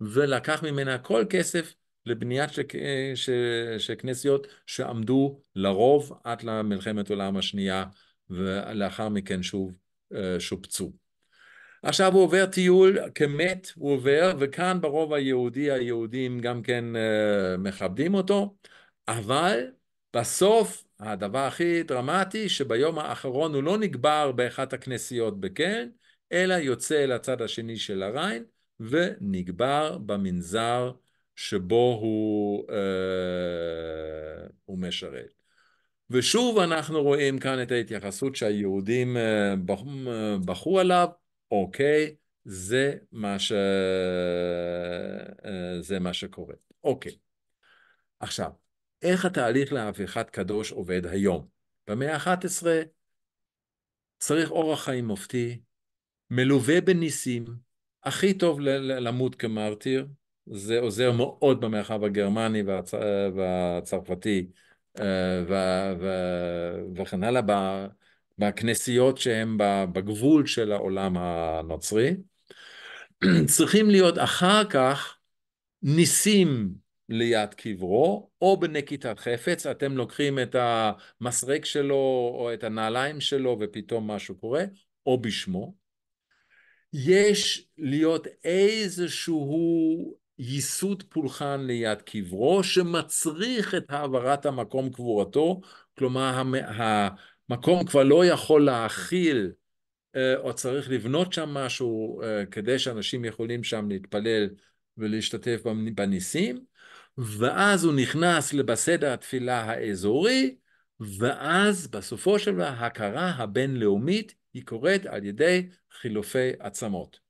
ולקח ממנה כל כסף לבניית שק... אה, ש... שכנסיות שעמדו לרוב עד למלחמת העולם השנייה ולאחר מכן שוב אה, שופצו. עכשיו הוא עובר טיול כמת, הוא עובר, וכאן ברוב היהודי היהודים גם כן אה, מכבדים אותו, אבל בסוף הדבר הכי דרמטי שביום האחרון הוא לא נגבר באחת הכנסיות בקרן, אלא יוצא לצד השני של הריין ונגבר במנזר שבו הוא, אה, הוא משרת. ושוב אנחנו רואים כאן את ההתייחסות שהיהודים אה, בחרו אה, עליו, אוקיי, זה מה, ש... אה, זה מה שקורה. אוקיי. עכשיו, איך התהליך להפיכת קדוש עובד היום? במאה ה-11 צריך אורח חיים מופתי, מלווה בניסים, הכי טוב למות כמרטיר, זה עוזר מאוד במרחב הגרמני והצ... אה, והצרפתי אה, ו... ו... וכן הלאה, בכנסיות שהן בגבול של העולם הנוצרי. צריכים להיות אחר כך ניסים ליד קברו, או בנקיטת חפץ, אתם לוקחים את המסרק שלו או את הנעליים שלו ופתאום משהו קורה, או בשמו. יש להיות איזשהו ייסוד פולחן ליד קברו, שמצריך את העברת המקום קבורתו, כלומר המקום כבר לא יכול להכיל אה, או צריך לבנות שם משהו אה, כדי שאנשים יכולים שם להתפלל ולהשתתף בניסים, ואז הוא נכנס לבסדר התפילה האזורי, ואז בסופו של דבר ההכרה הבינלאומית היא קורית על ידי חילופי עצמות,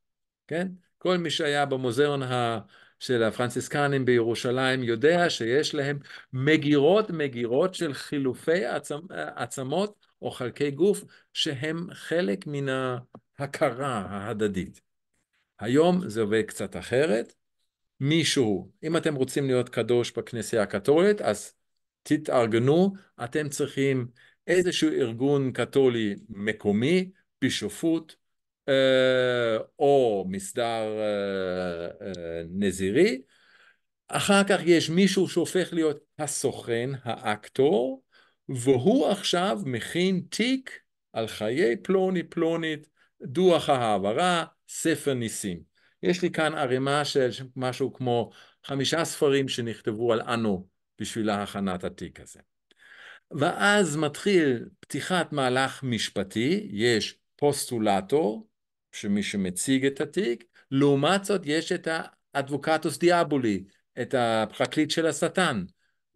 כן? כל מי שהיה במוזיאון ה... של הפרנסיסקנים בירושלים יודע שיש להם מגירות מגירות של חילופי עצמ, עצמות או חלקי גוף שהם חלק מן ההכרה ההדדית. היום זה עובד קצת אחרת. מישהו, אם אתם רוצים להיות קדוש בכנסייה הקתולית, אז תתארגנו, אתם צריכים איזשהו ארגון קתולי מקומי, בשופוט, אה, או מסדר אה, אה, נזירי. אחר כך יש מישהו שהופך להיות הסוכן, האקטור, והוא עכשיו מכין תיק על חיי פלוני פלונית, דוח ההעברה, ספר ניסים. יש לי כאן ערימה של משהו כמו חמישה ספרים שנכתבו על אנו בשביל ההכנת התיק הזה. ואז מתחיל פתיחת מהלך משפטי, יש פוסטולטור, שמי שמציג את התיק, לעומת זאת יש את האדבוקטוס דיאבולי, את הפרקליט של השטן,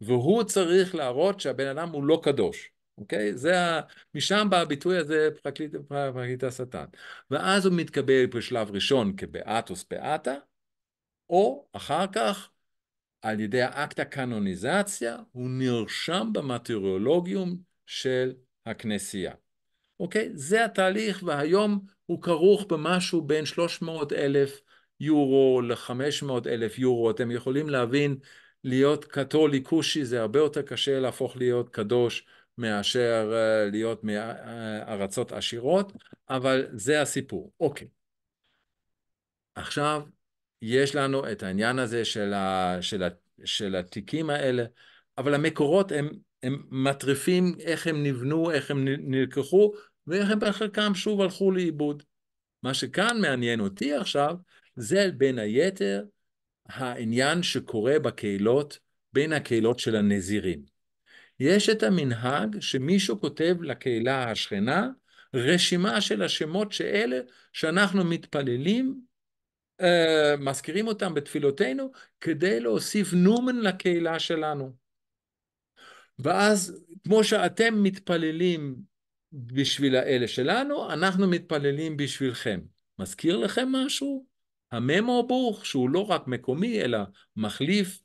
והוא צריך להראות שהבן אדם הוא לא קדוש, אוקיי? זה ה... משם בא הביטוי הזה, פרקליט, פרקליט השטן. ואז הוא מתקבל בשלב ראשון כבאטוס באטה, או אחר כך, על ידי האקט הקנוניזציה, הוא נרשם במטריאולוגיום של הכנסייה. אוקיי? זה התהליך, והיום הוא כרוך במשהו בין 300 אלף יורו ל-500 אלף יורו. אתם יכולים להבין, להיות קתולי כושי זה הרבה יותר קשה להפוך להיות קדוש מאשר אה, להיות מארצות עשירות, אבל זה הסיפור. אוקיי. עכשיו, יש לנו את העניין הזה של, ה, של, ה, של התיקים האלה, אבל המקורות הם, הם מטריפים איך הם נבנו, איך הם נלקחו, וחלקם שוב הלכו לאיבוד. מה שכאן מעניין אותי עכשיו, זה בין היתר העניין שקורה בקהילות, בין הקהילות של הנזירים. יש את המנהג שמישהו כותב לקהילה השכנה רשימה של השמות שאלה שאנחנו מתפללים, אה, מזכירים אותם בתפילותינו, כדי להוסיף נומן לקהילה שלנו. ואז כמו שאתם מתפללים בשביל האלה שלנו, אנחנו מתפללים בשבילכם. מזכיר לכם משהו? הממו ברוך, שהוא לא רק מקומי, אלא מחליף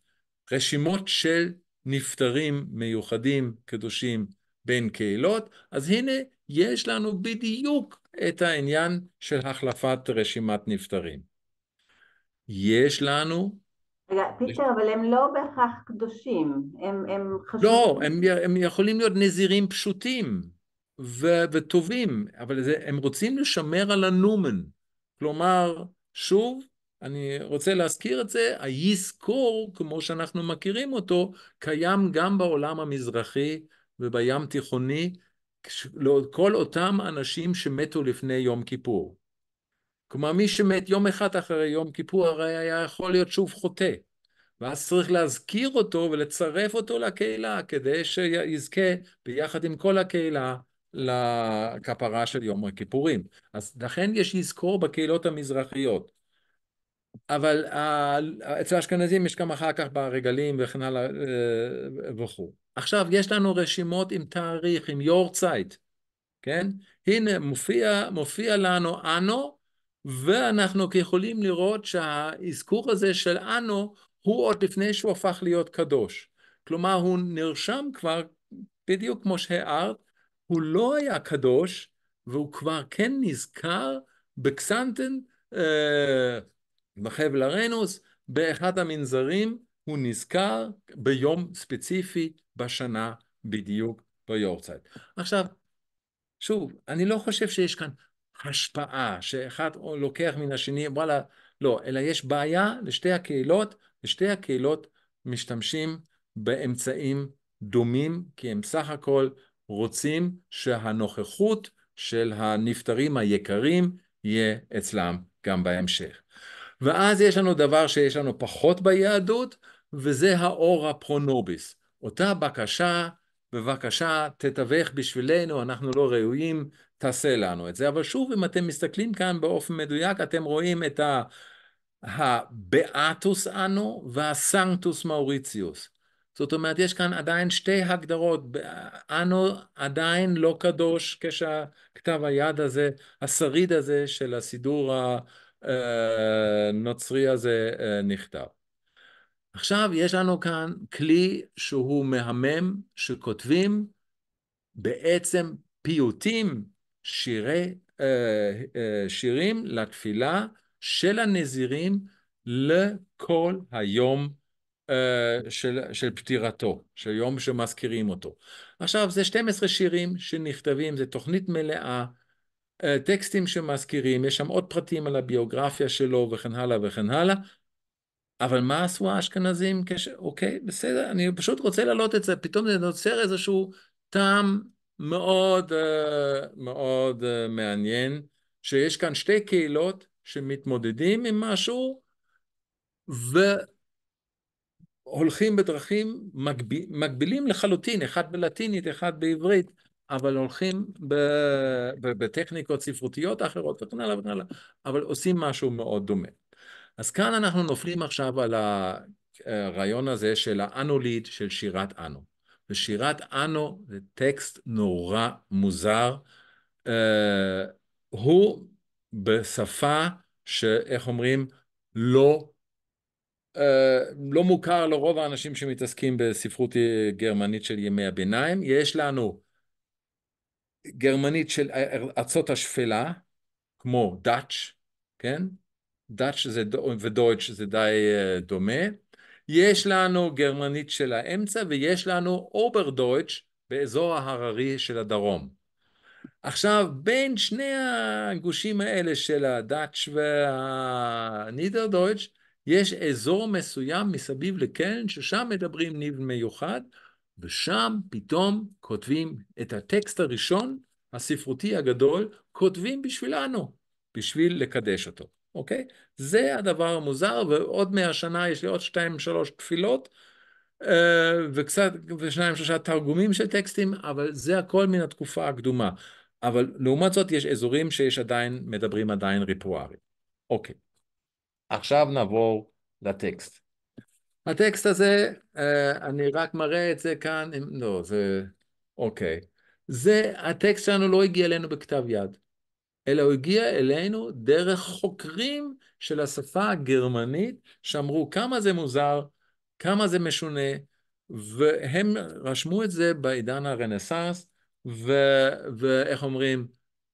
רשימות של נפטרים מיוחדים, קדושים, בין קהילות, אז הנה יש לנו בדיוק את העניין של החלפת רשימת נפטרים. יש לנו... רגע, פיצר, אבל הם לא בהכרח קדושים, הם, הם חשובים. לא, הם, הם יכולים להיות נזירים פשוטים. ו- וטובים, אבל זה, הם רוצים לשמר על הנומן. כלומר, שוב, אני רוצה להזכיר את זה, היסקור, כמו שאנחנו מכירים אותו, קיים גם בעולם המזרחי ובים תיכוני, כל אותם אנשים שמתו לפני יום כיפור. כלומר, מי שמת יום אחד אחרי יום כיפור, הרי היה יכול להיות שוב חוטא. ואז צריך להזכיר אותו ולצרף אותו לקהילה, כדי שיזכה ביחד עם כל הקהילה לכפרה של יום הכיפורים. אז לכן יש לזכור בקהילות המזרחיות. אבל אצל האשכנזים יש גם אחר כך ברגלים וכן הלאה אה, וכו'. עכשיו, יש לנו רשימות עם תאריך, עם יורצייט, כן? הנה, מופיע, מופיע לנו אנו, ואנחנו יכולים לראות שהאזכור הזה של אנו הוא עוד לפני שהוא הפך להיות קדוש. כלומר, הוא נרשם כבר, בדיוק כמו שהערת, הוא לא היה קדוש, והוא כבר כן נזכר בקסנטן, אה, בחבל הרנוס, באחד המנזרים, הוא נזכר ביום ספציפי בשנה בדיוק ביורצייט. עכשיו, שוב, אני לא חושב שיש כאן השפעה, שאחד לוקח מן השני, וואלה, לא, אלא יש בעיה לשתי הקהילות, ושתי הקהילות משתמשים באמצעים דומים, כי הם סך הכל רוצים שהנוכחות של הנפטרים היקרים יהיה אצלם גם בהמשך. ואז יש לנו דבר שיש לנו פחות ביהדות, וזה האור הפרונוביס. אותה בקשה, בבקשה תתווך בשבילנו, אנחנו לא ראויים, תעשה לנו את זה. אבל שוב, אם אתם מסתכלים כאן באופן מדויק, אתם רואים את ה... הבאטוס אנו והסנקטוס מאוריציוס. זאת אומרת, יש כאן עדיין שתי הגדרות. אנו עדיין לא קדוש כשהכתב היד הזה, השריד הזה של הסידור הנוצרי אה, הזה אה, נכתב. עכשיו יש לנו כאן כלי שהוא מהמם, שכותבים בעצם פיוטים, שירי, אה, שירים לתפילה של הנזירים לכל היום אה, של, של פטירתו, של יום שמזכירים אותו. עכשיו, זה 12 שירים שנכתבים, זו תוכנית מלאה, אה, טקסטים שמזכירים, יש שם עוד פרטים על הביוגרפיה שלו וכן הלאה וכן הלאה, אבל מה עשו האשכנזים? כש... אוקיי, בסדר, אני פשוט רוצה להעלות את זה, פתאום זה נוצר איזשהו טעם מאוד אה, מאוד מעניין, שיש כאן שתי קהילות שמתמודדים עם משהו, ו... הולכים בדרכים מקביל, מקבילים לחלוטין, אחד בלטינית, אחד בעברית, אבל הולכים בטכניקות ספרותיות אחרות וכן הלאה וכן הלאה, אבל עושים משהו מאוד דומה. אז כאן אנחנו נופלים עכשיו על הרעיון הזה של האנוליד של שירת אנו. ושירת אנו זה טקסט נורא מוזר. Uh, הוא בשפה שאיך אומרים, לא לא מוכר לרוב האנשים שמתעסקים בספרות גרמנית של ימי הביניים. יש לנו גרמנית של ארצות השפלה, כמו דאץ', כן? דאץ' זה, ודויטש זה די דומה. יש לנו גרמנית של האמצע ויש לנו אובר אוברדויטש באזור ההררי של הדרום. עכשיו, בין שני הגושים האלה של הדאץ' והנידר והנידרדויטש, יש אזור מסוים מסביב לקרן ששם מדברים ניב מיוחד, ושם פתאום כותבים את הטקסט הראשון, הספרותי הגדול, כותבים בשבילנו, בשביל לקדש אותו, אוקיי? זה הדבר המוזר, ועוד מאה שנה יש לי עוד שתיים, שלוש תפילות, אה, וקצת, ושניים, שלושה תרגומים של טקסטים, אבל זה הכל מן התקופה הקדומה. אבל לעומת זאת יש אזורים שיש עדיין, מדברים עדיין ריפוארי. אוקיי. עכשיו נעבור לטקסט. הטקסט הזה, אה, אני רק מראה את זה כאן, אם, לא, זה, אוקיי. זה, הטקסט שלנו לא הגיע אלינו בכתב יד, אלא הוא הגיע אלינו דרך חוקרים של השפה הגרמנית, שאמרו כמה זה מוזר, כמה זה משונה, והם רשמו את זה בעידן הרנסאנס, ו, ואיך אומרים,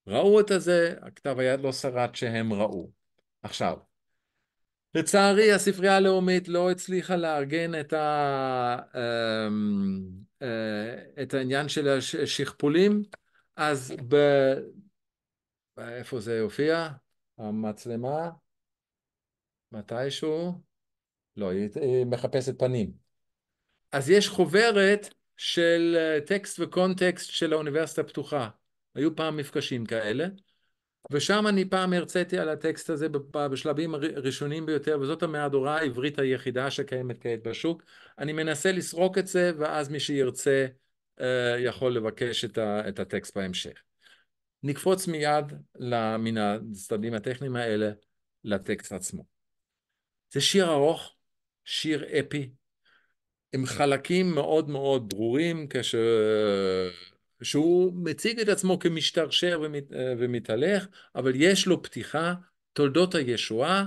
ראו את הזה, הכתב היד לא שרד שהם ראו. עכשיו, לצערי, הספרייה הלאומית לא הצליחה לארגן את, ה, אמ, אה, את העניין של השכפולים, אז ב... איפה זה הופיע? המצלמה? מתישהו? לא, היא מחפשת פנים. אז יש חוברת של אה, טקסט וקונטקסט של האוניברסיטה הפתוחה. היו פעם מפגשים כאלה. ושם אני פעם הרציתי על הטקסט הזה בשלבים הראשונים ביותר, וזאת המהדורה העברית היחידה שקיימת כעת בשוק. אני מנסה לסרוק את זה, ואז מי שירצה אה, יכול לבקש את הטקסט בהמשך. נקפוץ מיד מן הצדדים הטכניים האלה לטקסט עצמו. זה שיר ארוך, שיר אפי, עם חלקים מאוד מאוד ברורים, כש... שהוא מציג את עצמו כמשתרשר ומת, אה, ומתהלך, אבל יש לו פתיחה, תולדות הישועה,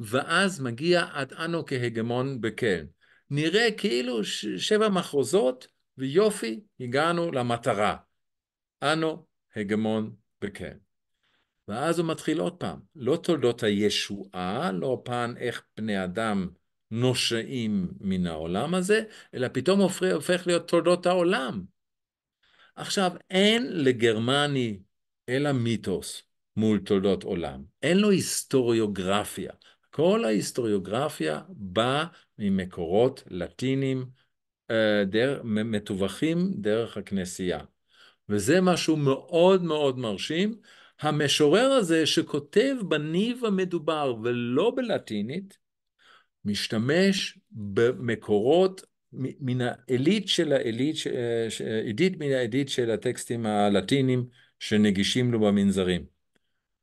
ואז מגיע עד אנו כהגמון בקלן. נראה כאילו שבע מחוזות, ויופי, הגענו למטרה. אנו הגמון בקלן. ואז הוא מתחיל עוד פעם, לא תולדות הישועה, לא פן איך בני אדם נושעים מן העולם הזה, אלא פתאום הופך להיות תולדות העולם. עכשיו, אין לגרמני אלא מיתוס מול תולדות עולם. אין לו היסטוריוגרפיה. כל ההיסטוריוגרפיה באה ממקורות לטינים אה, דר, מתווכים דרך הכנסייה. וזה משהו מאוד מאוד מרשים. המשורר הזה שכותב בניב המדובר ולא בלטינית, משתמש במקורות מן העילית של העילית, אה, אה, עידית מן העילית של הטקסטים הלטינים שנגישים לו במנזרים.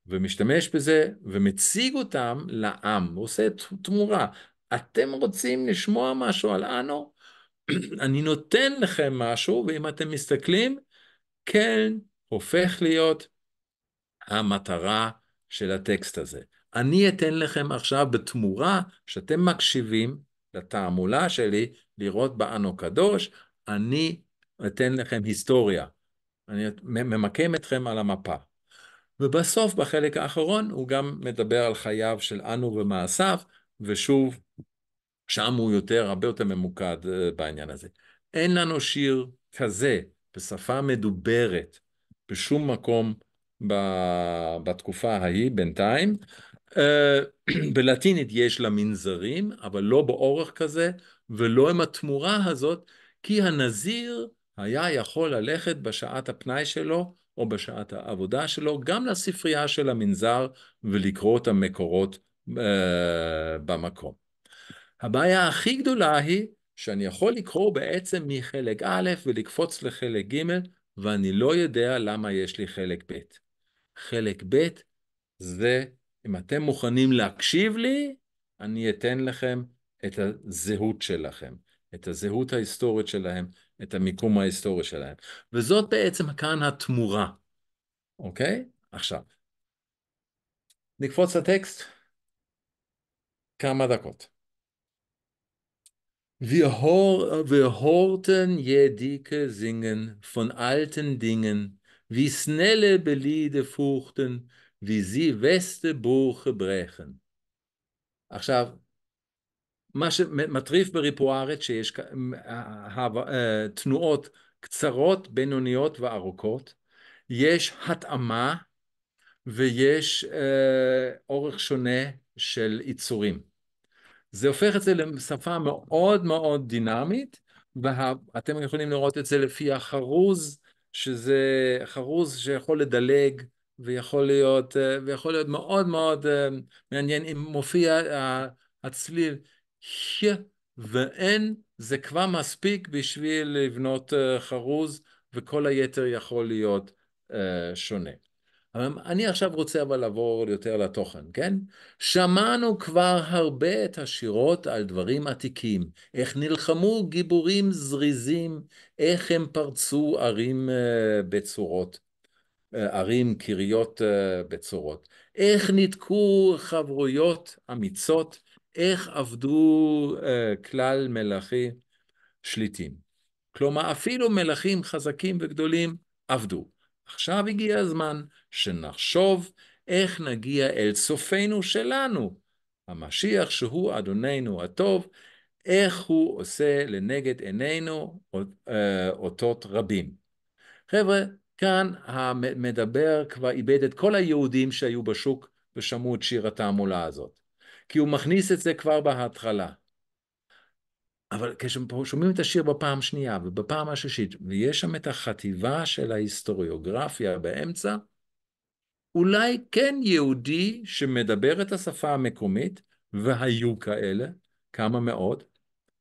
ומשתמש בזה ומציג אותם לעם, הוא עושה תמורה. אתם רוצים לשמוע משהו על אנו? אני נותן לכם משהו, ואם אתם מסתכלים, כן, הופך להיות המטרה של הטקסט הזה. אני אתן לכם עכשיו בתמורה שאתם מקשיבים לתעמולה שלי, לראות באנו קדוש, אני אתן לכם היסטוריה. אני ממקם אתכם על המפה. ובסוף, בחלק האחרון, הוא גם מדבר על חייו של אנו ומעשיו, ושוב, שם הוא יותר, הרבה יותר ממוקד אה, בעניין הזה. אין לנו שיר כזה בשפה מדוברת בשום מקום ב... בתקופה ההיא, בינתיים. אה, בלטינית יש לה מנזרים, אבל לא באורך כזה, ולא עם התמורה הזאת, כי הנזיר היה יכול ללכת בשעת הפנאי שלו או בשעת העבודה שלו גם לספרייה של המנזר ולקרוא את המקורות אה, במקום. הבעיה הכי גדולה היא שאני יכול לקרוא בעצם מחלק א' ולקפוץ לחלק ג', ואני לא יודע למה יש לי חלק ב'. חלק ב' זה, אם אתם מוכנים להקשיב לי, אני אתן לכם את הזהות שלכם, את הזהות ההיסטורית שלהם, את המיקום ההיסטורי שלהם. וזאת בעצם כאן התמורה, אוקיי? עכשיו, נקפוץ לטקסט כמה דקות. Wir, hor wir horten jedike singen von alten Dingen, wie schnelle Beliede fuchten, wie sie Weste Buche brechen. עכשיו, מה שמטריף הארץ, שיש אה, אה, תנועות קצרות, בינוניות וארוכות, יש התאמה ויש אה, אורך שונה של יצורים. זה הופך את זה לשפה מאוד מאוד דינמית, ואתם יכולים לראות את זה לפי החרוז, שזה חרוז שיכול לדלג ויכול להיות, אה, ויכול להיות מאוד מאוד מעניין אם מופיע הצליל ש ואין זה כבר מספיק בשביל לבנות אה, חרוז וכל היתר יכול להיות אה, שונה. אני עכשיו רוצה אבל לעבור יותר לתוכן, כן? שמענו כבר הרבה את השירות על דברים עתיקים, איך נלחמו גיבורים זריזים, איך הם פרצו ערים אה, בצורות, ערים, קריות בצורות, איך ניתקו חברויות אמיצות, איך עבדו uh, כלל מלאכי שליטים. כלומר, אפילו מלכים חזקים וגדולים עבדו. עכשיו הגיע הזמן שנחשוב איך נגיע אל סופנו שלנו, המשיח שהוא אדוננו הטוב, איך הוא עושה לנגד עינינו אה, אותות רבים. חבר'ה, כאן המדבר כבר איבד את כל היהודים שהיו בשוק ושמעו את שיר התעמולה הזאת. כי הוא מכניס את זה כבר בהתחלה. אבל כששומעים את השיר בפעם שנייה ובפעם השישית, ויש שם את החטיבה של ההיסטוריוגרפיה באמצע, אולי כן יהודי שמדבר את השפה המקומית, והיו כאלה, כמה מאות,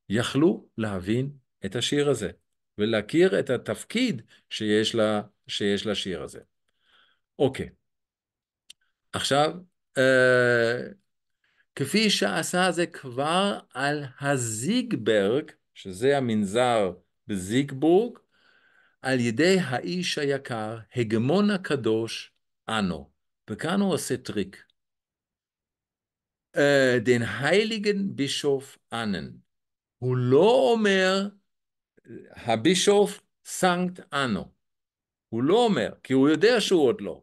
יכלו להבין את השיר הזה, ולהכיר את התפקיד שיש, לה, שיש לשיר הזה. אוקיי, עכשיו, אה, כפי שעשה זה כבר על הזיגברג, שזה המנזר בזיגבורג, על ידי האיש היקר, הגמון הקדוש, אנו. וכאן הוא עושה טריק. אה, דן הייליגן בישוף אנן. הוא לא אומר הבישוף סנקט אנו. הוא לא אומר, כי הוא יודע שהוא עוד לא.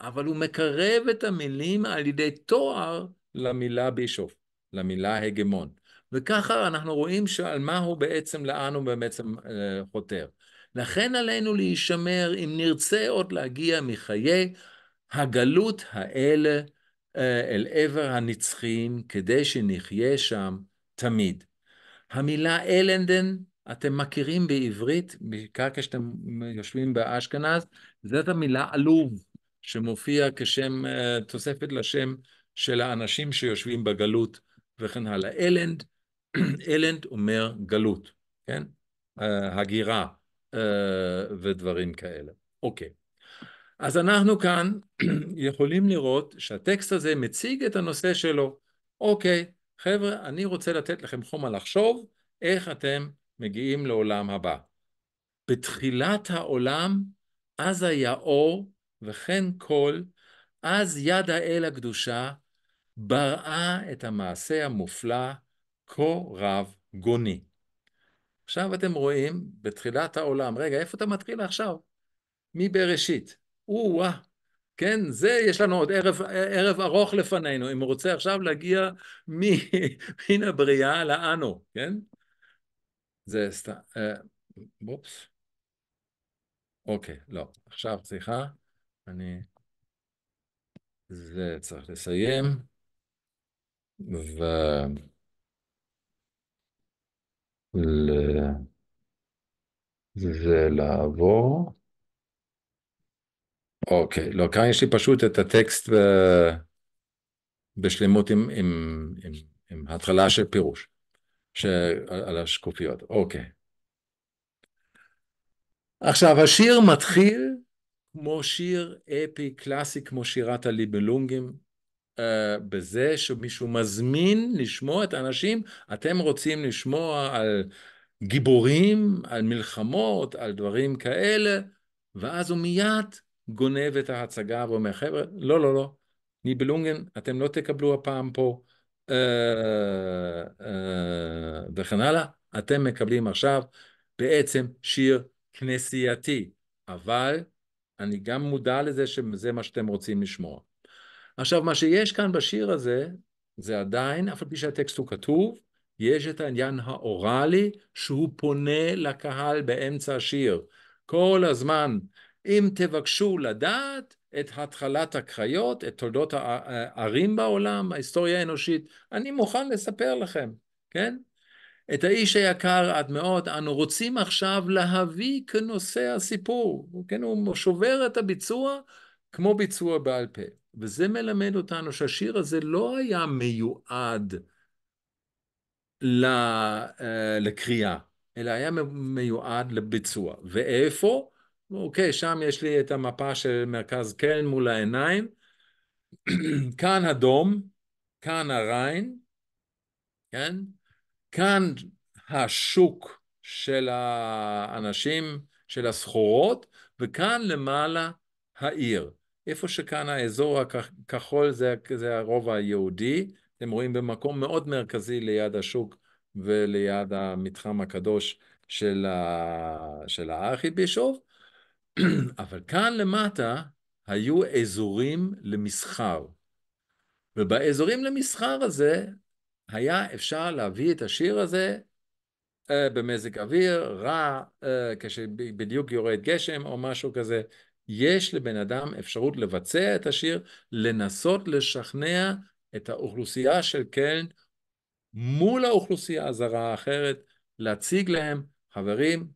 אבל הוא מקרב את המילים על ידי תואר למילה בישוף, למילה הגמון. וככה אנחנו רואים שעל מה הוא בעצם, לאן הוא בעצם אה, חותר. לכן עלינו להישמר, אם נרצה עוד להגיע מחיי הגלות האלה אה, אל עבר הנצחיים, כדי שנחיה שם תמיד. המילה אלנדן, אתם מכירים בעברית, בעיקר כשאתם יושבים באשכנז, זאת המילה עלוב, שמופיע כשם, אה, תוספת לשם של האנשים שיושבים בגלות וכן הלאה. אלנד, אלנד אומר גלות, כן? Uh, הגירה uh, ודברים כאלה. אוקיי. אז אנחנו כאן יכולים לראות שהטקסט הזה מציג את הנושא שלו. אוקיי, חבר'ה, אני רוצה לתת לכם חומר לחשוב איך אתם מגיעים לעולם הבא. בתחילת העולם, אז היה אור וכן קול, אז יד האל הקדושה בראה את המעשה המופלא כה רב גוני. עכשיו אתם רואים בתחילת העולם, רגע, איפה אתה מתחיל עכשיו? מבראשית. או-אה, כן, זה יש לנו עוד ערב, ערב ארוך לפנינו, אם הוא רוצה עכשיו להגיע מן הבריאה לאנו, כן? זה סתם, אה, אופס. אוקיי, לא, עכשיו סליחה, אני... זה צריך לסיים. و ל- זה לעבור. אוקיי, לא, כאן יש לי פשוט את הטקסט ו... בשלמות עם, עם, עם, עם התחלה של פירוש, ש- על השקופיות. אוקיי. עכשיו, השיר מתחיל כמו שיר אפי קלאסי, כמו שירת הליבלונגים, אה, בזה שמישהו מזמין לשמוע את האנשים, אתם רוצים לשמוע על גיבורים, על מלחמות, על דברים כאלה, ואז הוא מיד גונב את ההצגה ואומר, חבר'ה, לא, לא, לא, ניבלונגן, אתם לא תקבלו הפעם פה, אה, אה, וכן הלאה, אתם מקבלים עכשיו בעצם שיר כנסייתי, אבל אני גם מודע לזה שזה מה שאתם רוצים לשמוע. עכשיו, מה שיש כאן בשיר הזה, זה עדיין, אף על פי שהטקסט הוא כתוב, יש את העניין האוראלי שהוא פונה לקהל באמצע השיר. כל הזמן, אם תבקשו לדעת את התחלת הקריות, את תולדות הערים בעולם, ההיסטוריה האנושית, אני מוכן לספר לכם, כן? את האיש היקר עד מאוד, אנו רוצים עכשיו להביא כנושא הסיפור. כן, הוא שובר את הביצוע כמו ביצוע בעל פה. וזה מלמד אותנו שהשיר הזה לא היה מיועד אה, לקריאה, אלא היה מיועד לביצוע. ואיפה? אוקיי, שם יש לי את המפה של מרכז קלן מול העיניים. כאן הדום, כאן הריין, כן? כאן השוק של האנשים, של הסחורות, וכאן למעלה העיר. איפה שכאן האזור הכחול זה, זה הרובע היהודי, אתם רואים במקום מאוד מרכזי ליד השוק וליד המתחם הקדוש של, ה... של הארכיבישוף, אבל כאן למטה היו אזורים למסחר. ובאזורים למסחר הזה היה אפשר להביא את השיר הזה אה, במזג אוויר, רע, אה, כשבדיוק יורד גשם או משהו כזה, יש לבן אדם אפשרות לבצע את השיר, לנסות לשכנע את האוכלוסייה של קלן מול האוכלוסייה הזרה האחרת, להציג להם, חברים,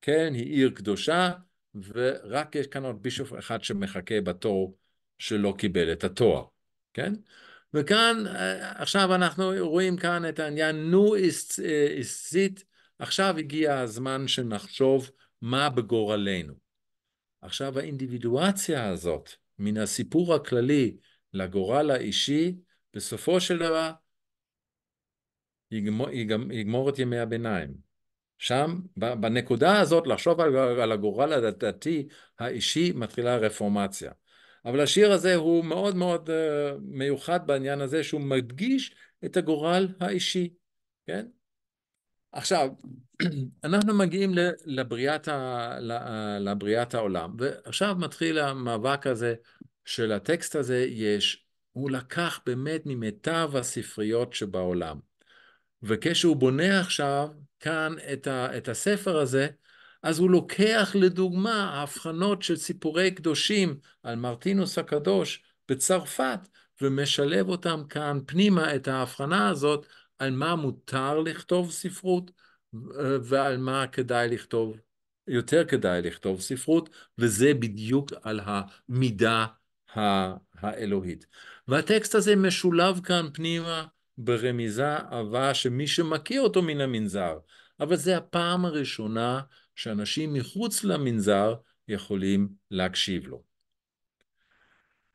קלן היא עיר קדושה, ורק יש כאן עוד בישוף אחד שמחכה בתור שלא קיבל את התואר, כן? וכאן, אה, עכשיו אנחנו רואים כאן את העניין, נו הסית, אה, עכשיו הגיע הזמן שנחשוב מה בגורלנו. עכשיו האינדיבידואציה הזאת, מן הסיפור הכללי לגורל האישי, בסופו של דבר יגמור, יגמור, יגמור את ימי הביניים. שם, בנקודה הזאת, לחשוב על, על הגורל הדתי האישי, מתחילה הרפורמציה. אבל השיר הזה הוא מאוד מאוד אה, מיוחד בעניין הזה, שהוא מדגיש את הגורל האישי, כן? עכשיו, אנחנו מגיעים לבריאת, ה, אה, לבריאת העולם, ועכשיו מתחיל המאבק הזה של הטקסט הזה, יש, הוא לקח באמת ממיטב הספריות שבעולם. וכשהוא בונה עכשיו כאן את, ה, את הספר הזה, אז הוא לוקח לדוגמה הבחנות של סיפורי קדושים על מרטינוס הקדוש בצרפת, ומשלב אותם כאן פנימה, את ההבחנה הזאת, על מה מותר לכתוב ספרות ועל מה כדאי לכתוב, יותר כדאי לכתוב ספרות, וזה בדיוק על המידה האלוהית. והטקסט הזה משולב כאן פנימה ברמיזה עבה שמי שמכיר אותו מן המנזר, אבל זה הפעם הראשונה שאנשים מחוץ למנזר יכולים להקשיב לו.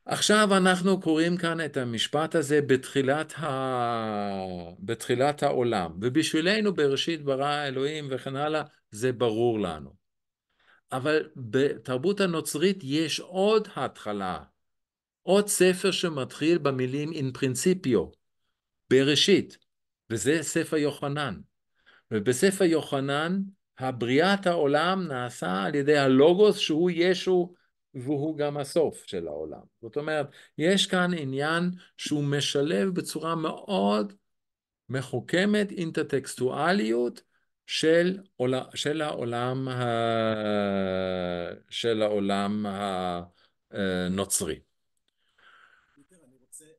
עכשיו אנחנו קוראים כאן את המשפט הזה בתחילת, ה... בתחילת העולם, ובשבילנו בראשית ברא אלוהים וכן הלאה, זה ברור לנו. אבל בתרבות הנוצרית יש עוד התחלה, עוד ספר שמתחיל במילים אין פרינציפיו, בראשית, וזה ספר יוחנן. ובספר יוחנן, הבריאת העולם נעשה על ידי הלוגוס שהוא ישו והוא גם הסוף של העולם. זאת אומרת, יש כאן עניין שהוא משלב בצורה מאוד מחוכמת אינטרטקסטואליות של, עול... של העולם, ה... של העולם ה... אה, נוצרי.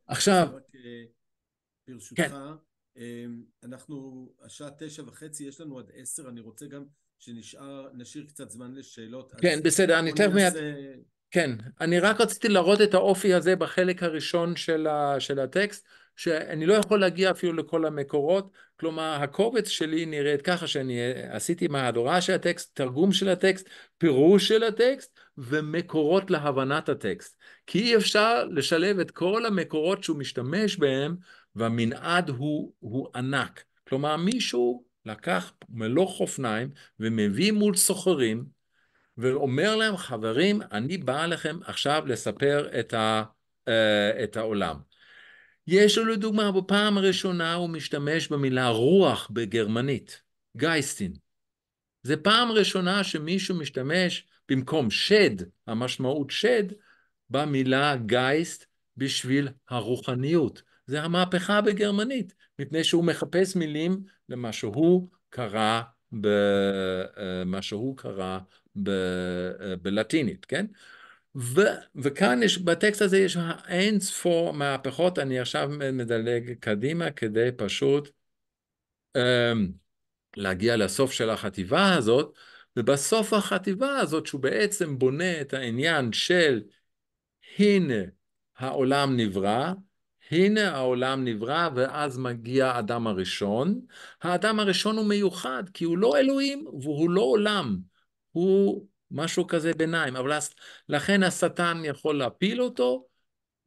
עכשיו, אה, כן. ברשותך, כן. אנחנו, השעה תשע וחצי, יש לנו עד עשר, אני רוצה גם שנשאר, נשאיר קצת זמן לשאלות. כן, בסדר, אני תכף מיד... כן, אני רק רציתי להראות את האופי הזה בחלק הראשון של, ה, של הטקסט, שאני לא יכול להגיע אפילו לכל המקורות, כלומר הקובץ שלי נראית ככה שאני עשיתי מהדורה של הטקסט, תרגום של הטקסט, פירוש של הטקסט ומקורות להבנת הטקסט. כי אי אפשר לשלב את כל המקורות שהוא משתמש בהם והמנעד הוא, הוא ענק. כלומר מישהו לקח מלוך חופניים ומביא מול סוחרים, ואומר להם, חברים, אני בא לכם עכשיו לספר את, ה, אה, את העולם. יש לו לדוגמה, בפעם הראשונה הוא משתמש במילה רוח בגרמנית, גייסטין. זה פעם ראשונה שמישהו משתמש במקום שד, המשמעות שד, במילה גייסט בשביל הרוחניות. זה המהפכה בגרמנית, מפני שהוא מחפש מילים למה שהוא קרא, ב, אה, מה שהוא קרא ב, אה, בלטינית, כן? ו, וכאן יש, בטקסט הזה יש אין ספור מהפכות, אני עכשיו מדלג קדימה כדי פשוט אמ�, להגיע לסוף של החטיבה הזאת, ובסוף החטיבה הזאת, שהוא בעצם בונה את העניין של הנה העולם נברא, הנה העולם נברא, ואז מגיע האדם הראשון. האדם הראשון הוא מיוחד, כי הוא לא אלוהים והוא לא עולם. הוא משהו כזה ביניים. אבל לכן השטן יכול להפיל אותו,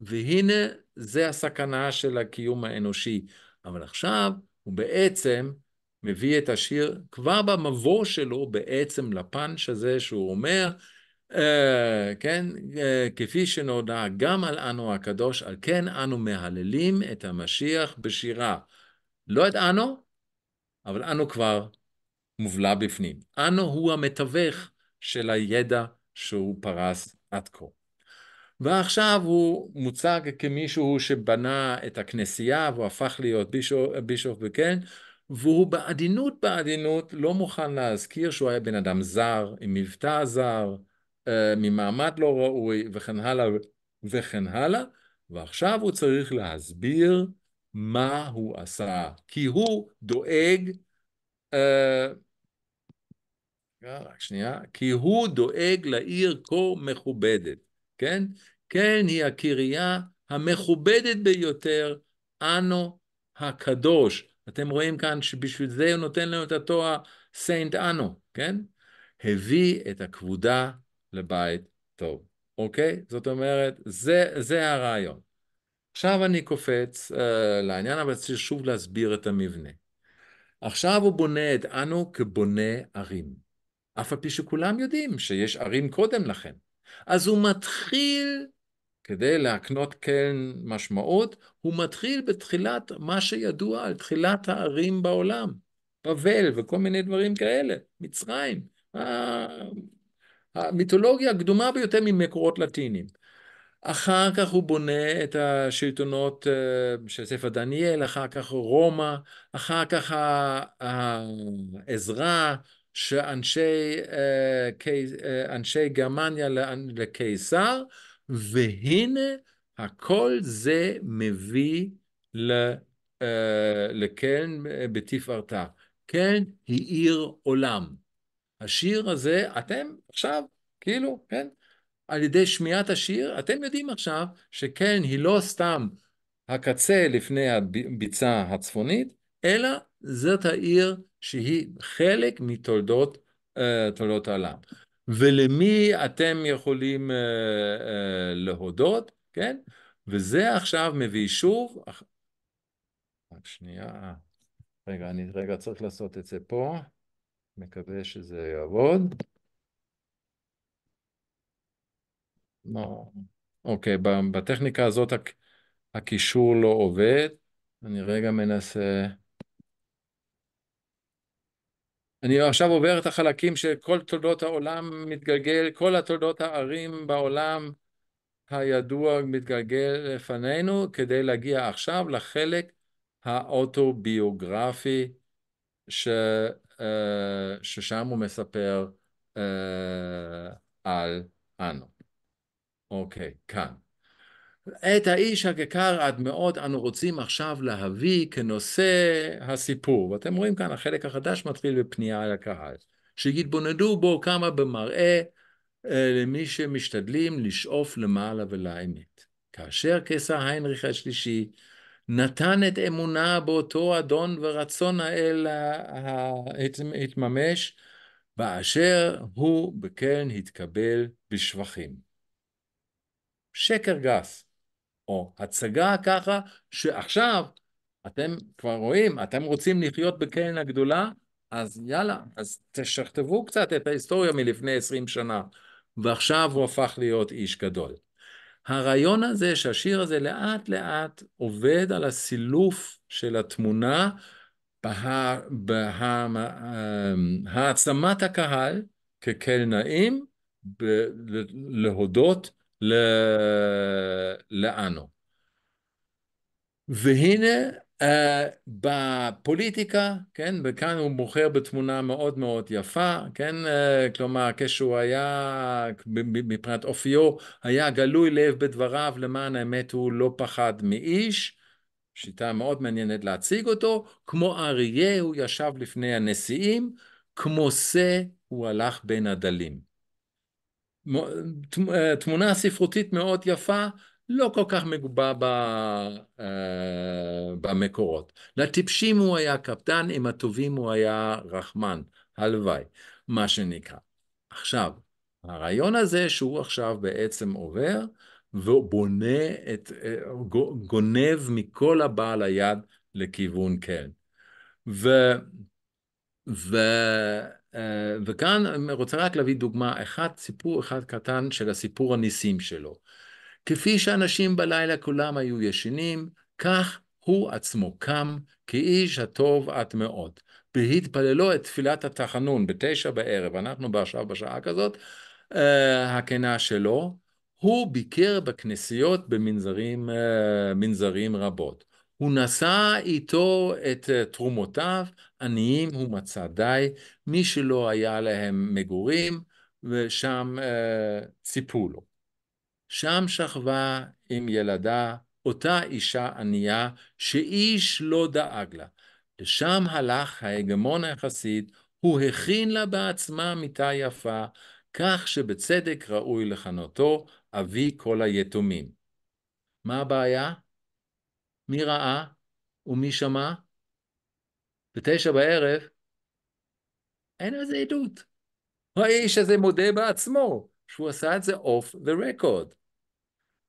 והנה זה הסכנה של הקיום האנושי. אבל עכשיו הוא בעצם מביא את השיר כבר במבוא שלו בעצם לפאנץ' הזה שהוא אומר, אה, כן, אה, כפי שנודע גם על אנו הקדוש, על כן אנו מהללים את המשיח בשירה. לא את אנו, אבל אנו כבר מובלע בפנים. אנו הוא המתווך של הידע שהוא פרס עד כה. ועכשיו הוא מוצג כמישהו שבנה את הכנסייה והוא הפך להיות בישוף, וכן, והוא בעדינות בעדינות לא מוכן להזכיר שהוא היה בן אדם זר, עם מבטא זר, אה, ממעמד לא ראוי וכן הלאה וכן הלאה, ועכשיו הוא צריך להסביר מה הוא עשה, כי הוא דואג, אה, אה, רק שנייה, כי הוא דואג לעיר כה מכובדת, כן? כן, היא הקריה המכובדת ביותר, אנו הקדוש. אתם רואים כאן שבשביל זה הוא נותן לנו את התואר סיינט אנו, כן? הביא את הכבודה לבית טוב, אוקיי? זאת אומרת, זה, זה הרעיון. עכשיו אני קופץ uh, לעניין, אבל צריך שוב להסביר את המבנה. עכשיו הוא בונה את אנו כבונה ערים, אף על פי שכולם יודעים שיש ערים קודם לכן. אז הוא מתחיל, כדי להקנות כן משמעות, הוא מתחיל בתחילת מה שידוע על תחילת הערים בעולם. בבל וכל מיני דברים כאלה, מצרים. אה, המיתולוגיה הקדומה ביותר ממקורות לטינים. אחר כך הוא בונה את השלטונות אה, של ספר דניאל, אחר כך רומא, אחר כך העזרה שאנשי אה, אה, אנשי גרמניה לקיסר, והנה הכל זה מביא לקלן בתפארתה. קלן היא עיר עולם. השיר הזה, אתם עכשיו, כאילו, כן, על ידי שמיעת השיר, אתם יודעים עכשיו שכן, היא לא סתם הקצה לפני הביצה הצפונית, אלא זאת העיר שהיא חלק מתולדות uh, תולדות העולם. ולמי אתם יכולים uh, uh, להודות, כן? וזה עכשיו מביא שוב, רק שנייה, רגע, אני רגע צריך לעשות את זה פה. מקווה שזה יעבוד. לא. אוקיי, בטכניקה הזאת הקישור לא עובד. אני רגע מנסה... אני עכשיו עובר את החלקים שכל תולדות העולם מתגלגל, כל התולדות הערים בעולם הידוע מתגלגל לפנינו, כדי להגיע עכשיו לחלק האוטוביוגרפי ש, אה, ששם הוא מספר uh, על אנו. אוקיי, כאן. את האיש הגקר עד מאוד אנו רוצים עכשיו להביא כנושא הסיפור. ואתם רואים כאן, החלק החדש מתחיל בפנייה אל הקהל. שיתבוננו בו כמה במראה uh, למי שמשתדלים לשאוף למעלה ולאמת. כאשר קיסר היינריך השלישי נתן את אמונה באותו אדון ורצון האל התממש, באשר הוא בקרן התקבל בשבחים. שקר גס, או הצגה ככה, שעכשיו אתם כבר רואים, אתם רוצים לחיות בקרן הגדולה, אז יאללה, אז תשכתבו קצת את ההיסטוריה מלפני עשרים שנה, ועכשיו הוא הפך להיות איש גדול. הרעיון הזה שהשיר הזה לאט לאט עובד על הסילוף של התמונה בה, בה, אמ, העצמת הקהל כקלנאים ב- להודות ל- לאנו. והנה Uh, בפוליטיקה, כן, וכאן הוא בוחר בתמונה מאוד מאוד יפה, כן, uh, כלומר כשהוא היה, מבחינת אופיו, היה גלוי לב בדבריו, למען האמת הוא לא פחד מאיש, שיטה מאוד מעניינת להציג אותו, כמו אריה הוא ישב לפני הנשיאים, כמו שא הוא הלך בין הדלים. אה, תמונה ספרותית מאוד יפה, לא כל כך מגובה ב, uh, במקורות. לטיפשים הוא היה קפדן, עם הטובים הוא היה רחמן, הלוואי, מה שנקרא. עכשיו, הרעיון הזה שהוא עכשיו בעצם עובר ובונה את, אה, גונב מכל הבעל היד לכיוון קלן. כן. ו, ו, אה, וכאן אני רוצה רק להביא דוגמה אחת, סיפור אחד קטן של הסיפור הניסים שלו. כפי שאנשים בלילה כולם היו ישנים, כך הוא עצמו קם, כאיש הטוב עד מאוד. בהתפללו את תפילת התחנון בתשע בערב, אנחנו עכשיו בשעה כזאת, uh, הכנה שלו, הוא ביקר בכנסיות במנזרים uh, מנזרים רבות. הוא נשא איתו את אה, תרומותיו, עניים הוא מצא די, מי שלא היה להם מגורים, ושם uh, ציפו לו. שם שכבה עם ילדה, אותה אישה ענייה, שאיש לא דאג לה. לשם הלך ההגמון החסיד, הוא הכין לה בעצמה מיטה יפה, כך שבצדק ראוי לכנותו אבי כל היתומים. מה הבעיה? מי ראה ומי שמע? בתשע בערב אין על זה עדות. האיש הזה מודה בעצמו. שהוא עשה את זה off the record.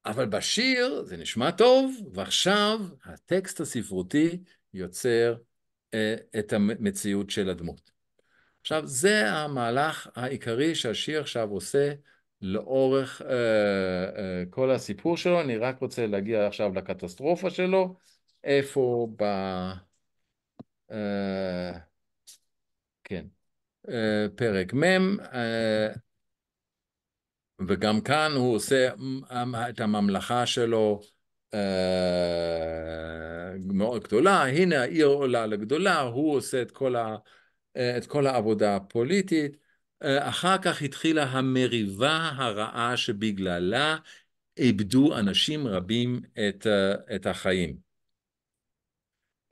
אבל בשיר זה נשמע טוב, ועכשיו הטקסט הספרותי יוצר uh, את המציאות של הדמות. עכשיו, זה המהלך העיקרי שהשיר עכשיו עושה לאורך uh, uh, כל הסיפור שלו. אני רק רוצה להגיע עכשיו לקטסטרופה שלו. איפה ב... Uh, כן. uh, פרק מ', uh, וגם כאן הוא עושה את הממלכה שלו אה, מאוד גדולה, הנה העיר עולה לגדולה, הוא עושה את כל, ה, אה, את כל העבודה הפוליטית. אה, אחר כך התחילה המריבה הרעה שבגללה איבדו אנשים רבים את, את החיים.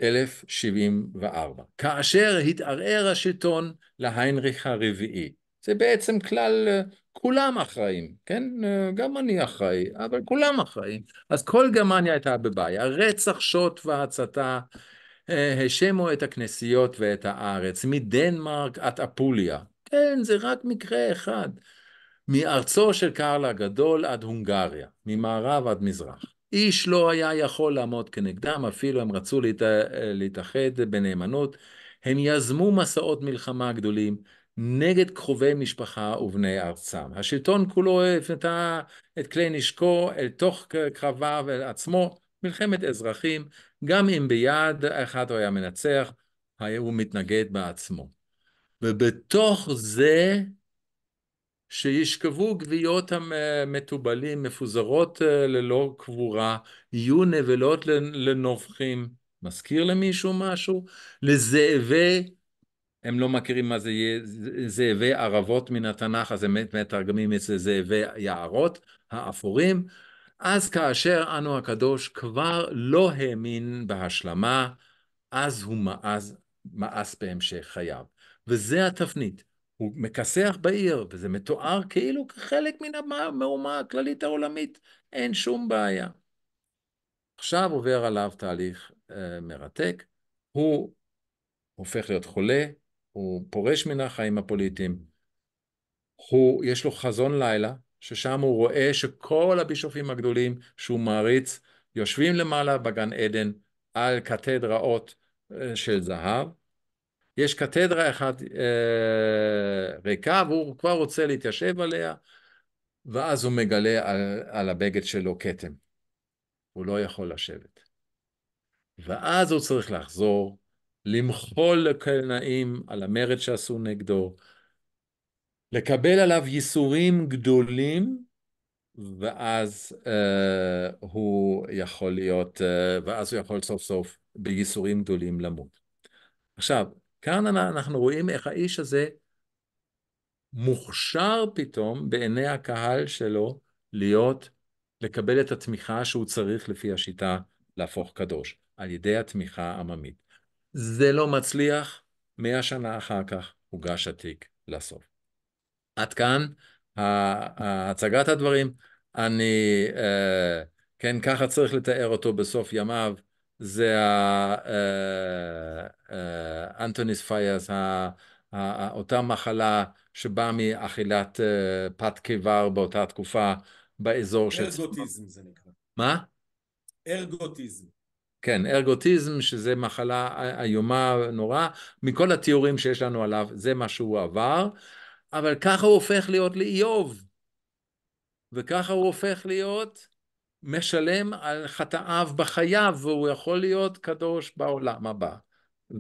1074, כאשר התערער השלטון להיינריך הרביעי. זה בעצם כלל כולם אחראים, כן? אה, גם אני אחראי, אבל כולם אחראים. אז כל גרמניה הייתה בבעיה. רצח, שוט והצתה אה, האשמו את הכנסיות ואת הארץ, מדנמרק עד אפוליה. כן, זה רק מקרה אחד. מארצו של קרל הגדול עד הונגריה, ממערב עד מזרח. איש לא היה יכול לעמוד כנגדם, אפילו הם רצו אה, להתאחד בנאמנות. הם יזמו מסעות מלחמה גדולים, נגד קרובי משפחה ובני ארצם. השלטון כולו הפנתה את כלי נשקו אל תוך קרביו אל עצמו, מלחמת אזרחים, גם אם ביד אחד הוא היה מנצח, היה הוא מתנגד בעצמו. ובתוך זה שישכבו גוויות המתובלים מפוזרות אה, ללא קבורה, יהיו נבלות לנובחים, מזכיר למישהו משהו? לזאבי הם לא מכירים מה זה זאבי ערבות מן התנ"ך, אז הם מתרגמים את זה זאבי יערות האפורים. אז כאשר אנו הקדוש כבר לא האמין בהשלמה, אז הוא מאז, מאס בהמשך חייו. וזה התפנית. הוא מכסח בעיר, וזה מתואר כאילו כחלק מן המהומה הכללית העולמית. אין שום בעיה. עכשיו עובר עליו תהליך אה, מרתק. הוא הופך להיות חולה, הוא פורש מן החיים הפוליטיים, הוא, יש לו חזון לילה, ששם הוא רואה שכל הבישופים הגדולים שהוא מעריץ יושבים למעלה בגן עדן על קתדראות אה, של זהב. יש קתדרה אחת אה, ריקה והוא כבר רוצה להתיישב עליה, ואז הוא מגלה על, על הבגד שלו כתם. הוא לא יכול לשבת. ואז הוא צריך לחזור למחול לקנאים על המרד שעשו נגדו, לקבל עליו ייסורים גדולים, ואז uh, הוא יכול להיות, uh, ואז הוא יכול סוף סוף בייסורים גדולים למות. עכשיו, כאן אנחנו רואים איך האיש הזה מוכשר פתאום בעיני הקהל שלו להיות, לקבל את התמיכה שהוא צריך לפי השיטה להפוך קדוש, על ידי התמיכה העממית. זה לא מצליח, מאה שנה אחר כך הוגש התיק לסוף. עד כאן הצגת הדברים. אני, אה, כן, ככה צריך לתאר אותו בסוף ימיו. זה האנטוניס אה, אה, פייאס, אותה מחלה שבאה מאכילת פת קיבר באותה תקופה באזור של... ארגוטיזם זה נקרא. מה? ארגוטיזם. כן, ארגוטיזם, שזה מחלה איומה ונוראה, מכל התיאורים שיש לנו עליו, זה מה שהוא עבר, אבל ככה הוא הופך להיות לאיוב, וככה הוא הופך להיות משלם על חטאיו בחייו, והוא יכול להיות קדוש בעולם הבא,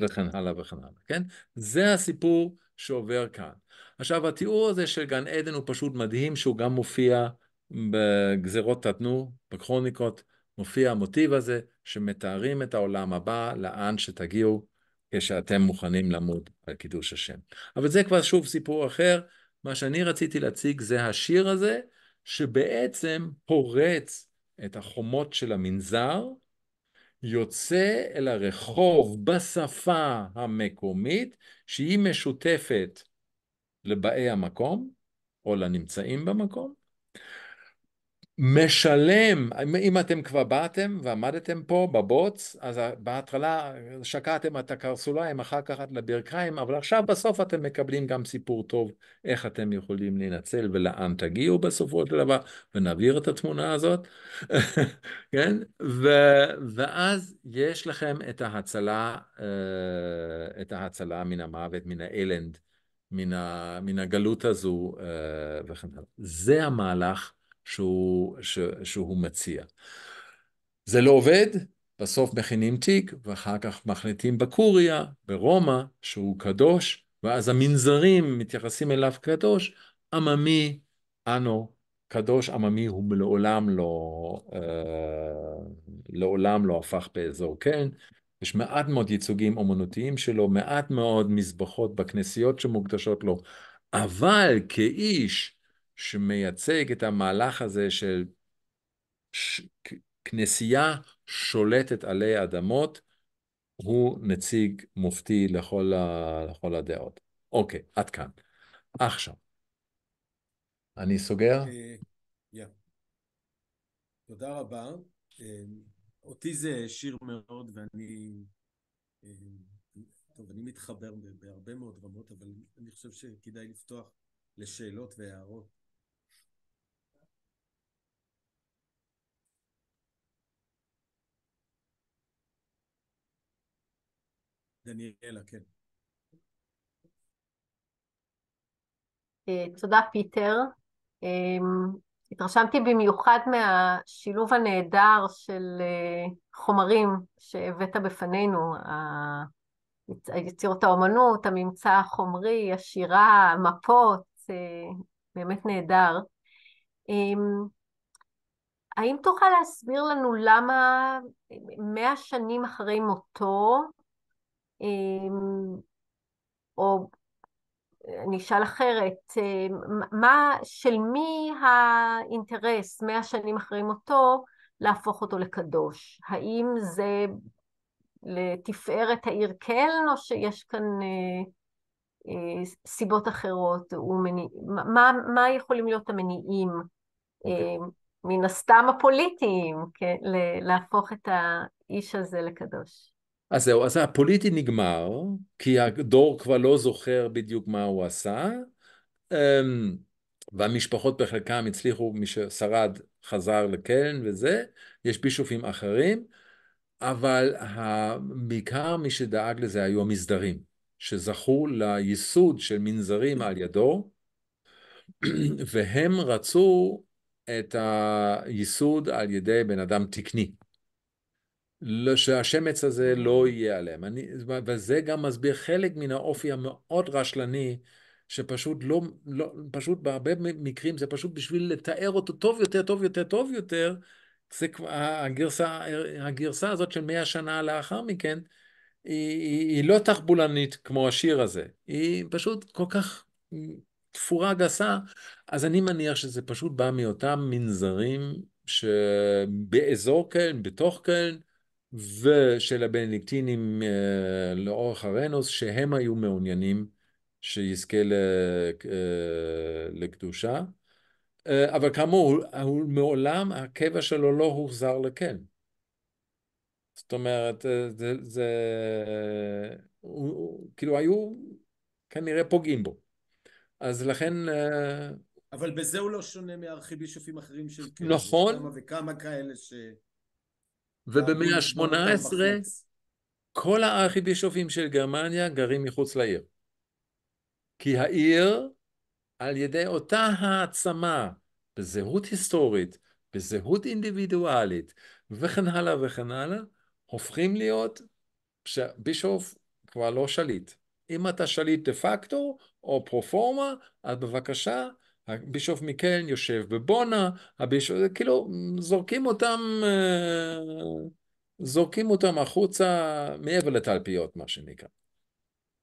וכן הלאה וכן הלאה, כן? זה הסיפור שעובר כאן. עכשיו, התיאור הזה של גן עדן הוא פשוט מדהים, שהוא גם מופיע בגזרות תתנו, בקרוניקות, מופיע המוטיב הזה שמתארים את העולם הבא לאן שתגיעו כשאתם מוכנים למות על קידוש השם. אבל זה כבר שוב סיפור אחר, מה שאני רציתי להציג זה השיר הזה, שבעצם פורץ את החומות של המנזר, יוצא אל הרחוב בשפה המקומית, שהיא משותפת לבאי המקום, או לנמצאים במקום, משלם, אם אתם כבר באתם ועמדתם פה בבוץ, אז בהתחלה שקעתם את הקרסוליים, אחר כך את לברכיים, אבל עכשיו בסוף אתם מקבלים גם סיפור טוב, איך אתם יכולים לנצל ולאן תגיעו בסופו של דבר, ונעביר את התמונה הזאת, כן? ו- ואז יש לכם את ההצלה, אה, את ההצלה מן המוות, מן האלנד, מן, ה- מן הגלות הזו אה, וכן הלאה. זה המהלך. שהוא, ש, שהוא מציע. זה לא עובד, בסוף מכינים תיק, ואחר כך מחליטים בקוריה, ברומא, שהוא קדוש, ואז המנזרים מתייחסים אליו קדוש, עממי אנו קדוש, עממי הוא לעולם לא, אה, לעולם לא הפך באזור כן. יש מעט מאוד ייצוגים אומנותיים שלו, מעט מאוד מזבחות בכנסיות שמוקדשות לו, אבל כאיש שמייצג את המהלך הזה של ש... כנסייה שולטת עלי אדמות, הוא נציג מופתי לכל, ה... לכל הדעות. אוקיי, עד כאן. עכשיו, אני סוגר. Okay. אה, yeah. תודה רבה. אמ, אותי זה שיר מאוד, ואני... אמ, טוב, אני מתחבר בהרבה מאוד רמות, אבל אני חושב שכדאי לפתוח לשאלות והערות. דניאלה, כן. אה, תודה, פיטר. אה, התרשמתי במיוחד מהשילוב הנהדר של אה, חומרים שהבאת בפנינו, יצירות האומנות, הממצא החומרי, השירה, המפות, באמת נהדר. האם תוכל להסביר לנו למה מאה שנים אחרי מותו אמ, או אה, אני אשאל אחרת, אמ, מה, של מי האינטרס מאה שנים אחרי מותו להפוך אותו לקדוש? האם זה לתפארת העיר קלן או שיש כאן אה, אה, סיבות אחרות? ומנ... מה, מה יכולים להיות המניעים, אוקיי. מן הסתם הפוליטיים, כן, להפוך את האיש הזה לקדוש? אז זהו, אז הפוליטי נגמר, כי הדור כבר לא זוכר בדיוק מה הוא עשה, אמ, והמשפחות בחלקם הצליחו, מי ששרד חזר לקלן וזה, יש בישופים אחרים, אבל בעיקר מי שדאג לזה היו המסדרים, שזכו לייסוד של מנזרים על ידו, והם רצו את הייסוד על ידי בן אדם תקני. לא, שהשמץ הזה לא יהיה עליהם. אני, וזה גם מסביר חלק מן האופי המאוד רשלני, שפשוט לא, לא, פשוט בהרבה מקרים זה פשוט בשביל לתאר אותו טוב יותר, טוב יותר, טוב יותר, זה הגרסה, הגרסה הזאת של מאה שנה לאחר מכן, היא, היא, היא לא תחבולנית כמו השיר הזה, היא פשוט כל כך תפורה גסה, אז אני מניח שזה פשוט בא מאותם מנזרים שבאזור קלן, כן, בתוך קלן, כן, ושל הבנדיקטינים אה, לאורך הרנוס, שהם היו מעוניינים שיזכה אה, לקדושה. אה, אבל כאמור, הוא מעולם, הקבע שלו לא הוחזר לכן. זאת אומרת, זה, זה הוא, הוא, כאילו היו כנראה פוגעים בו. אז לכן... אבל בזה הוא לא שונה מארכיבישופים אחרים של קרן. נכון. כמה וכמה כאלה ש... ובמאה ה-18 כל הארכיבישופים של גרמניה גרים מחוץ לעיר. כי העיר, על ידי אותה העצמה בזהות היסטורית, בזהות אינדיבידואלית, וכן הלאה וכן הלאה, הופכים להיות שבישוף כבר לא שליט. אם אתה שליט דה פקטו או פרופורמה, אז בבקשה, הבישוף מקלן יושב בבונה, הבישוף, כאילו, זורקים אותם, אה, זורקים אותם החוצה מעבר לתלפיות, מה שנקרא.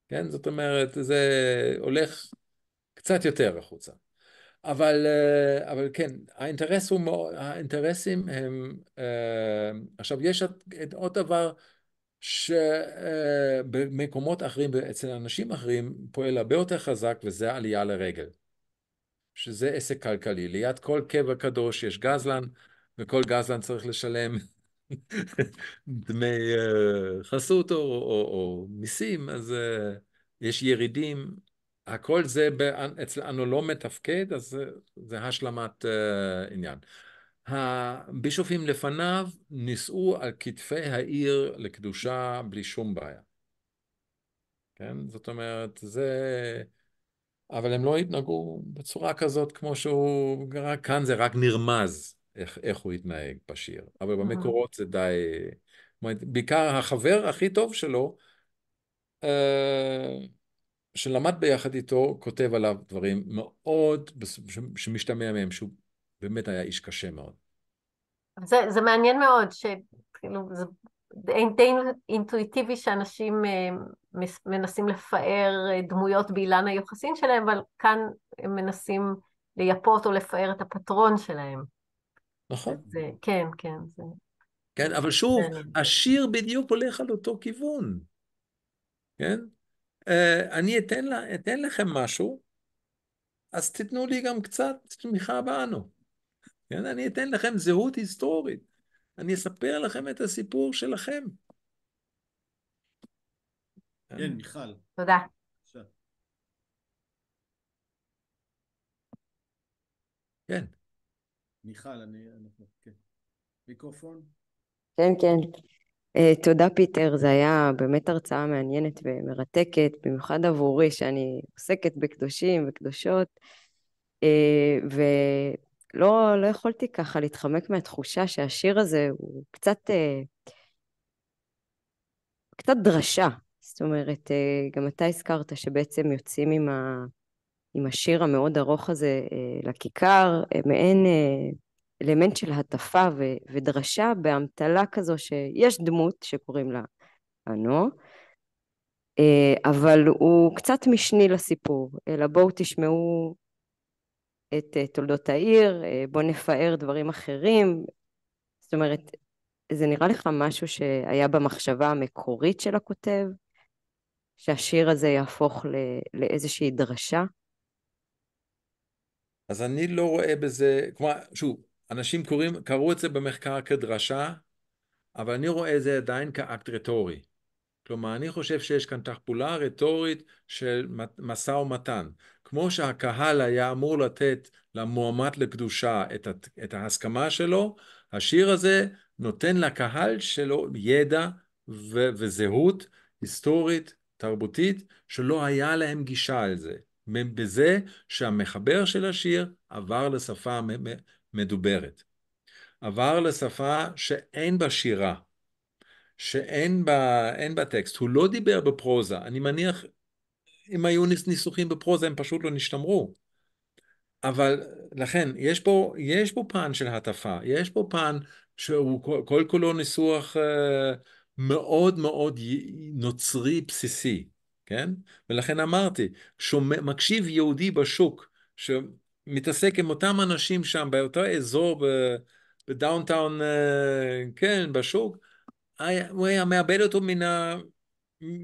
כן? זאת אומרת, זה הולך קצת יותר החוצה. אבל, אה, אבל כן, האינטרס הוא, האינטרסים הם... אה, עכשיו, יש עוד דבר שבמקומות אחרים ואצל אנשים אחרים פועל הרבה יותר חזק, וזה עלייה לרגל. שזה עסק כלכלי. ליד כל קבר קדוש יש גזלן, וכל גזלן צריך לשלם דמי uh, חסות או, או, או מיסים, אז uh, יש ירידים. הכל זה באנ... אצלנו לא מתפקד, אז זה, אה, זה השלמת uh, עניין. הבישופים לפניו נישאו על כתפי העיר לקדושה בלי שום בעיה. כן? זאת אומרת, זה... אבל הם לא התנהגו בצורה כזאת כמו שהוא גרע כאן, זה רק נרמז איך, איך הוא התנהג בשיר. אבל במקורות זה די... בעיקר החבר הכי טוב שלו, אה, שלמד ביחד איתו, כותב עליו דברים מאוד, שמשתמע מהם שהוא באמת היה איש קשה מאוד. זה, זה מעניין מאוד, שכאילו, זה די אינטואיטיבי שאנשים אה, מנסים לפאר אה, דמויות באילן היוחסין שלהם, אבל כאן הם מנסים לייפות או לפאר את הפטרון שלהם. נכון. זה, אה, כן, כן. זה... כן, אבל שוב, כן. השיר בדיוק הולך על אותו כיוון, כן? אני אתן, לה, אתן לכם משהו, אז תיתנו לי גם קצת תמיכה בנו. כן, אני אתן לכם זהות היסטורית. אני אספר לכם את הסיפור שלכם. כן, מיכל. תודה. כן. מיכל, אני... כן. מיקרופון? כן, כן. Uh, תודה פיטר, זו הייתה באמת הרצאה מעניינת ומרתקת, במיוחד עבורי שאני עוסקת בקדושים וקדושות, uh, לא, לא יכולתי ככה להתחמק מהתחושה שהשיר הזה הוא קצת... אה, קצת דרשה. זאת אומרת, אה, גם אתה הזכרת שבעצם יוצאים עם, ה, עם השיר המאוד ארוך הזה אה, לכיכר, מעין אלמנט של הטפה ו, ודרשה באמתלה כזו שיש דמות שקוראים לה אנו, אבל הוא קצת משני לסיפור, אלא בואו תשמעו את אה, תולדות העיר, אה, בוא נפאר דברים אחרים. זאת אומרת, זה נראה לך משהו שהיה במחשבה המקורית של הכותב? שהשיר הזה יהפוך לאיזושהי דרשה? אז אני לא רואה בזה, כלומר, שוב, אנשים קוראים, קראו את זה במחקר כדרשה, אבל אני רואה את זה עדיין כאקט רטורי. כלומר, אני חושב שיש כאן תחפולה רטורית של משא ומתן. כמו שהקהל היה אמור לתת למועמד לקדושה את, ההסכמה שלו, השיר הזה נותן לקהל שלו ידע ו- וזהות היסטורית, תרבותית, שלא היה להם גישה על זה. בזה שהמחבר של השיר עבר לשפה מדוברת. עבר לשפה שאין בה שירה, שאין בה, בה טקסט. הוא לא דיבר בפרוזה. אני מניח אם היו ניסוחים בפרוזה הם פשוט לא נשתמרו. אבל לכן, יש פה, יש פה פן של הטפה, יש פה פן שהוא כל כולו ניסוח אה, מאוד מאוד נוצרי בסיסי, כן? ולכן אמרתי, שומע, מקשיב יהודי בשוק, שמתעסק עם אותם אנשים שם, באותו אזור, בדאונטאון, אה, כן, בשוק, הוא היה מאבד אותו מן ה...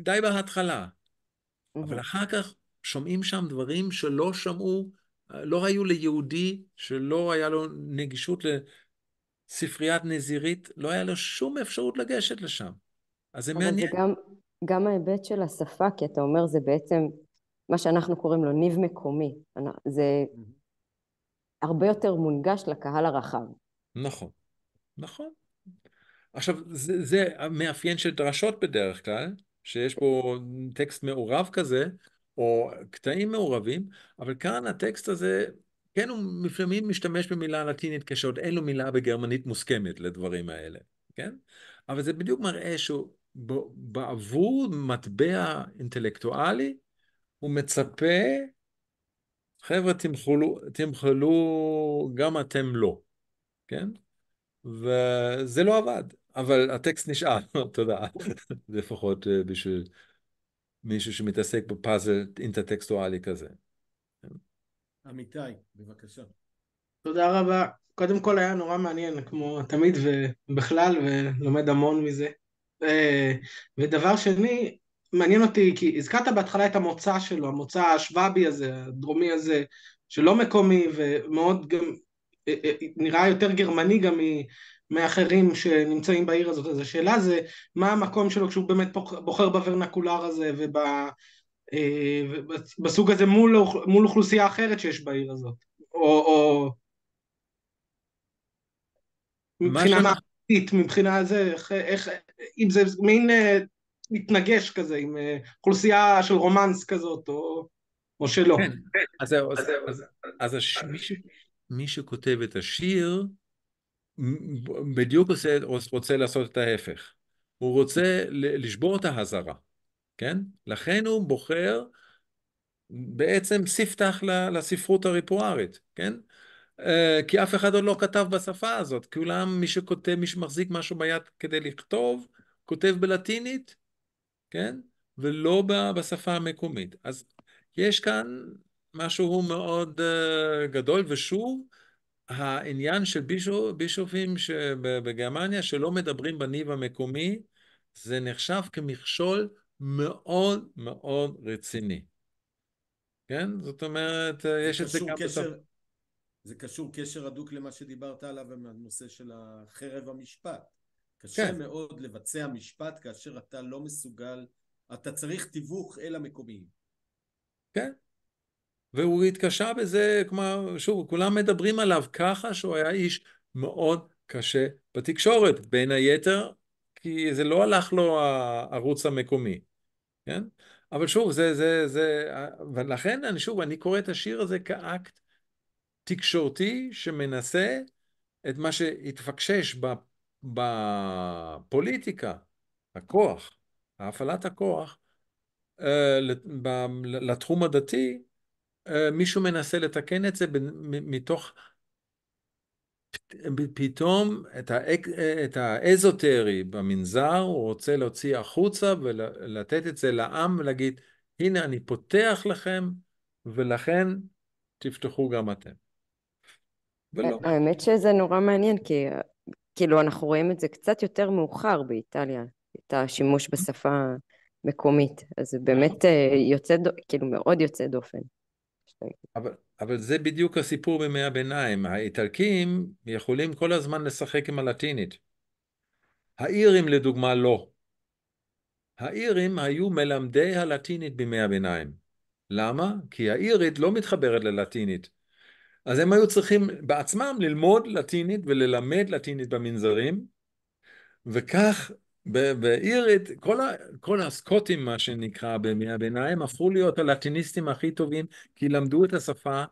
די בהתחלה. אבל אוקיי. אחר כך שומעים שם דברים שלא שמעו, לא היו ליהודי, שלא היה לו נגישות לספריית נזירית, לא היה לו שום אפשרות לגשת לשם. אז זה מעניין. אבל זה גם, גם ההיבט של השפה, כי אתה אומר, זה בעצם מה שאנחנו קוראים לו ניב מקומי. זה mm-hmm. הרבה יותר מונגש לקהל הרחב. נכון, נכון. עכשיו, זה, זה המאפיין של דרשות בדרך כלל. שיש פה טקסט מעורב כזה, או קטעים מעורבים, אבל כאן הטקסט הזה, כן, הוא לפעמים משתמש במילה לטינית כשעוד אין לו מילה בגרמנית מוסכמת לדברים האלה, כן? אבל זה בדיוק מראה שהוא בעבור מטבע אינטלקטואלי, הוא מצפה, חבר'ה, תמחלו, תמחלו גם אתם לא, כן? וזה לא עבד. אבל הטקסט נשאר, תודה. לפחות אה, בשביל מישהו שמתעסק בפאזל אינטרטקסטואלי כזה. אמיתי, בבקשה. תודה רבה. קודם כל היה נורא מעניין, כמו תמיד ובכלל, ולומד המון מזה. אה, ודבר שני, מעניין אותי, כי הזכרת בהתחלה את המוצא שלו, המוצא השוואבי הזה, הדרומי הזה, שלא מקומי, ומאוד גם, אה, נראה יותר גרמני גם מאחרים שנמצאים בעיר הזאת, אז השאלה זה מה המקום שלו כשהוא באמת בוחר בוורנקולר הזה אה, ובסוג הזה מול, מול אוכלוסייה אחרת שיש בעיר הזאת, או, או מבחינה מערכתית, מבחינה זה, איך, איך, אם זה מין אה, מתנגש כזה עם אה, אוכלוסייה של רומנס כזאת, או, או שלא. כן, כן. אז זהו, אז, אז, אז, אז, אז מי שכותב את השיר, בדיוק עושה, רוצה לעשות את ההפך. הוא רוצה לשבור את ההזרה, כן? לכן הוא בוחר בעצם ספתח לספרות הריפוארית, כן? אה, כי אף אחד עוד לא כתב בשפה הזאת. כולם, מי שכותב, מי שמחזיק משהו ביד כדי לכתוב, כותב בלטינית, כן? ולא בשפה המקומית. אז יש כאן משהו מאוד אה, גדול, ושוב, העניין של בישופים בגרמניה שלא מדברים בניב המקומי, זה נחשב כמכשול מאוד מאוד רציני. כן? זאת אומרת, אה, יש את זה גם... בסוף... זה קשור קשר הדוק למה שדיברת עליו, הנושא של החרב המשפט. קשה כן. מאוד לבצע משפט כאשר אתה לא מסוגל, אתה צריך תיווך אל המקומיים. כן, והוא התקשה בזה, כלומר, שוב, כולם מדברים עליו ככה שהוא היה איש מאוד קשה בתקשורת, בין היתר, כי זה לא הלך לו הערוץ המקומי, כן? אבל שוב, זה, זה, זה, ולכן, אני, שוב, אני קורא את השיר הזה כאקט תקשורתי שמנסה את מה שהתפקשש בפוליטיקה, הכוח, הפעלת הכוח, אה, לתחום הדתי, אה, מישהו מנסה לתקן את זה מתוך פתאום את, האק, אה, את האזוטרי במנזר הוא רוצה להוציא החוצה ולתת את זה לעם ולהגיד הנה אני פותח לכם ולכן תפתחו גם אתם. ולא. כן, האמת שזה נורא מעניין כי כאילו אנחנו רואים את זה קצת יותר מאוחר באיטליה, את השימוש בשפה מקומית, אז זה באמת אה, יוצא, כאילו מאוד יוצא דופן. אבל, אבל זה בדיוק הסיפור בימי הביניים. האיטלקים יכולים כל הזמן לשחק עם הלטינית. האירים לדוגמה לא. האירים היו מלמדי הלטינית בימי הביניים. למה? כי האירית לא מתחברת ללטינית. אז הם היו צריכים בעצמם ללמוד לטינית וללמד לטינית במנזרים, וכך באירית, כל, ה, כל הסקוטים, מה שנקרא, בימי הביניים, הפכו להיות הלטיניסטים הכי טובים, כי למדו את השפה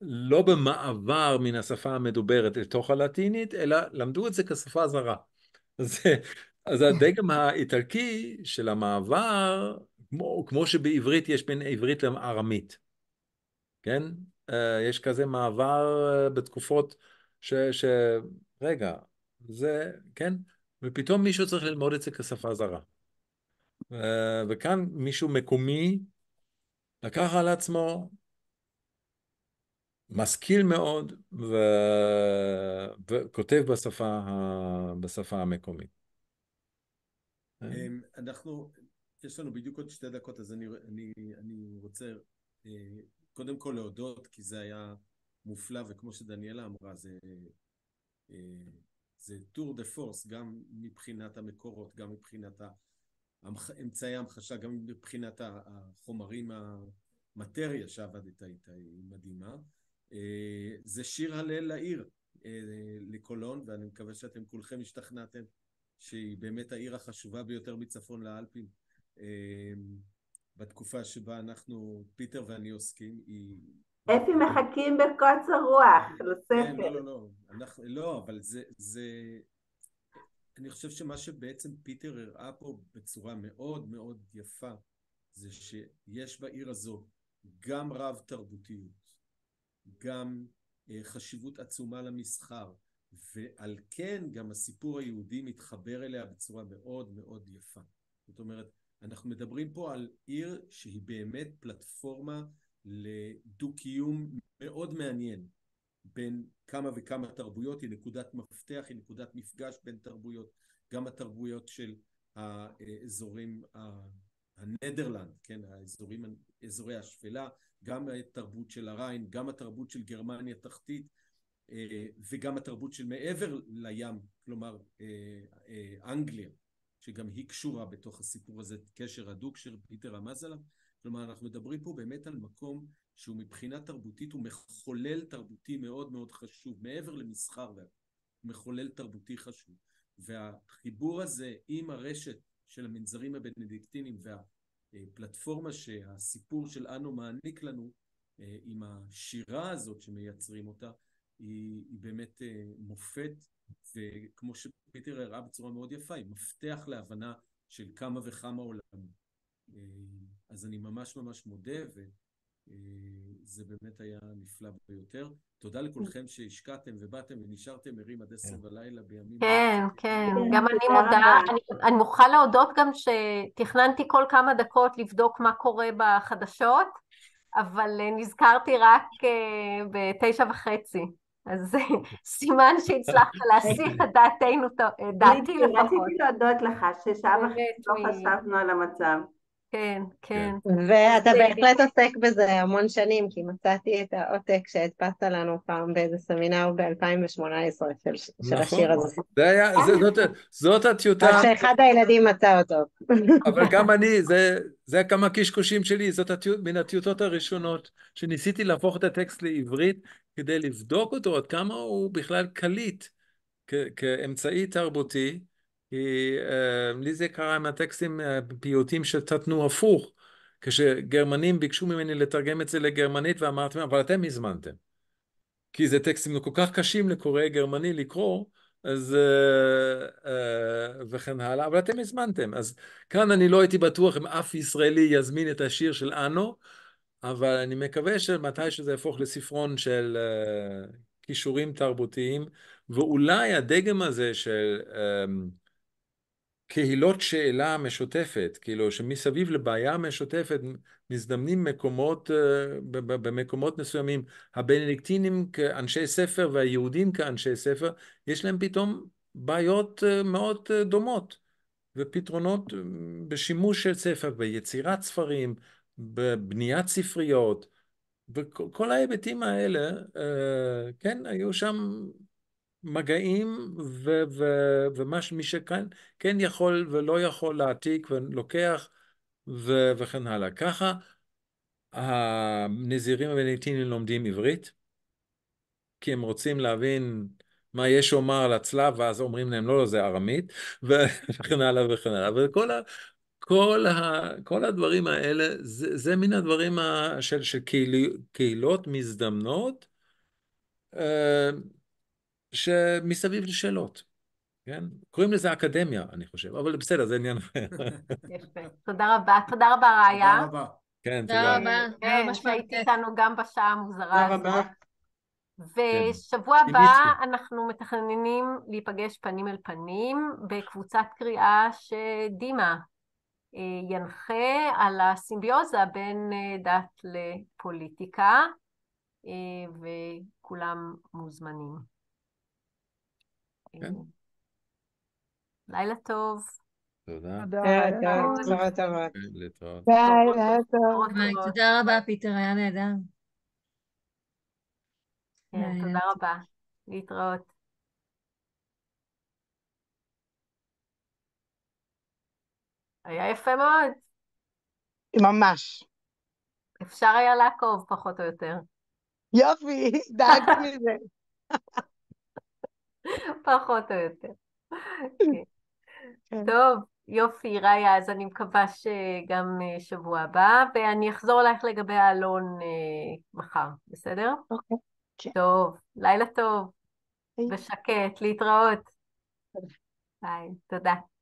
לא במעבר מן השפה המדוברת לתוך הלטינית, אלא למדו את זה כשפה זרה. אז, אז הדגם האיטלקי של המעבר, כמו, כמו שבעברית יש בין עברית לארמית, כן? אה, יש כזה מעבר אה, בתקופות ש... ש רגע, זה, כן? ופתאום מישהו צריך ללמוד את זה כשפה זרה. אה, וכאן מישהו מקומי לקח על עצמו, משכיל מאוד, ו... וכותב בשפה, ה... בשפה המקומית. אה. אמ, אנחנו, יש לנו בדיוק עוד שתי דקות, אז אני, אני, אני רוצה אה, קודם כל להודות, כי זה היה מופלא, וכמו שדניאלה אמרה, זה זה טור דה פורס, גם מבחינת המקורות, גם מבחינת אמצעי ההמחשה, גם מבחינת החומרים, המטריה שעבדת איתה היא מדהימה. אה, זה שיר הלל לעיר, אה, לקולון, ואני מקווה שאתם כולכם השתכנעתם שהיא באמת העיר החשובה ביותר מצפון לאלפים. אה, בתקופה שבה אנחנו, פיטר ואני עוסקים, היא אפי מחכים בקוצר רוח כן, לספר. כן, לא, לא, לא. אנחנו, לא, אבל זה, זה... אני חושב שמה שבעצם פיטר הראה פה בצורה מאוד מאוד יפה, זה שיש בעיר הזו גם רב תרבותיות, גם אה, חשיבות עצומה למסחר, ועל כן גם הסיפור היהודי מתחבר אליה בצורה מאוד מאוד יפה. זאת אומרת, אנחנו מדברים פה על עיר שהיא באמת פלטפורמה לדו-קיום מאוד מעניין בין כמה וכמה תרבויות, היא נקודת מפתח, היא נקודת מפגש בין תרבויות, גם התרבויות של האזורים, הנדרלנד, כן, האזורים, אזורי השפלה, גם התרבות של הריין, גם התרבות של גרמניה תחתית, אה, וגם התרבות של מעבר לים, כלומר אה, אה, אנגליה, שגם היא קשורה בתוך הסיפור הזה, קשר הדוק של פיטר עליו. כלומר, אנחנו מדברים פה באמת על מקום שהוא מבחינה תרבותית, הוא מחולל תרבותי מאוד מאוד חשוב, מעבר למסחר, הוא מחולל תרבותי חשוב. והחיבור הזה עם הרשת של המנזרים הבנדיקטינים והפלטפורמה שהסיפור של אנו מעניק לנו, אה, עם השירה הזאת שמייצרים אותה, היא, היא באמת אה, מופת, וכמו שפיטר הראה בצורה מאוד יפה, היא מפתח להבנה של כמה וכמה עולמות. אה, אז אני ממש ממש מודה, וזה באמת היה נפלא ביותר. תודה לכולכם שהשקעתם ובאתם ונשארתם ערים עד עשר כן. בלילה בימים... כן, כן, כן, גם אני מודה. אני מוכרחה להודות גם שתכננתי כל כמה דקות לבדוק מה קורה בחדשות, אבל אה, נזכרתי רק אה, בתשע וחצי. אז סימן שהצלחת להסיח את דעתנו, אה, דעתי לפחות. רציתי להודות לך ששעה וחצי לא חשבנו על המצב. כן, כן. ואתה בהחלט עוסק בזה המון שנים, כי מצאתי את העותק שהדפסת לנו פעם באיזה סמינר ב-2018 של, נכון. השיר הזה. נכון, זאת, הטיוטה... רק שאחד הילדים מצא אותו. אבל גם אני, זה, זה כמה קשקושים שלי, זאת מן הטיוטות הראשונות, שניסיתי להפוך את הטקסט לעברית כדי לבדוק אותו, עד כמה הוא בכלל קליט כאמצעי תרבותי. היא, אה, לי זה קרה עם הטקסטים, אה, פיוטים שתתנו הפוך, כשגרמנים ביקשו ממני לתרגם את זה לגרמנית ואמרתם, אבל אתם הזמנתם. כי זה טקסטים כל כך קשים לקוראי גרמני לקרוא, אז אה, וכן הלאה, אבל אתם הזמנתם. אז כאן אני לא הייתי בטוח אם אף ישראלי יזמין את השיר של אנו, אבל אני מקווה שמתי שזה יהפוך לספרון של כישורים תרבותיים, ואולי הדגם הזה של... קהילות שאלה משותפת, כאילו שמסביב לבעיה משותפת מזדמנים מקומות, אה, במקומות מסוימים, הבנדיקטינים כאנשי ספר והיהודים כאנשי ספר, יש להם פתאום בעיות אה, מאוד אה, דומות, ופתרונות בשימוש של ספר, ביצירת ספרים, בבניית ספריות, וכל ההיבטים האלה, כן, היו שם מגעים ומה שמי שכן כן יכול ולא יכול להעתיק ולוקח ו- וכן הלאה. ככה הנזירים הבנטינים לומדים עברית, כי הם רוצים להבין מה יש לומר על הצלב, ואז אומרים להם, לא, לא, זה ארמית, וכן הלאה וכן הלאה. וכל ה... כל, ה, כל הדברים האלה, זה, זה מן הדברים ה, של, של קהיל, קהילות מזדמנות, אה, שמסביב לשאלות, כן? קוראים לזה אקדמיה, אני חושב, אבל בסדר, זה עניין אחר. יפה. תודה רבה, תודה רבה, ראיה. תודה רבה. כן, תודה רבה. כן, שהיית איתנו גם בשעה המוזרה הזאת. תודה רבה. כן. ושבוע הבא אנחנו מתכננים להיפגש פנים אל פנים בקבוצת קריאה שדימה אה, ינחה על הסימביוזה בין אה, דת לפוליטיקה, אה, וכולם מוזמנים. כן. כן. לילה טוב. תודה. תודה רבה, פיטר, היה נהדר. כן, תודה רבה. להתראות. היה יפה מאוד. ממש. אפשר היה לעקוב, פחות או יותר. יופי, דאגת מזה. פחות או יותר. כן. אוקיי. כן. טוב, יופי, ראיה, אז אני מקווה שגם אה, שבוע הבא, ואני אחזור אלייך לגבי האלון אה, מחר, בסדר? אוקיי. כן. טוב, לילה טוב, ושקט, להתראות. ביי, תודה.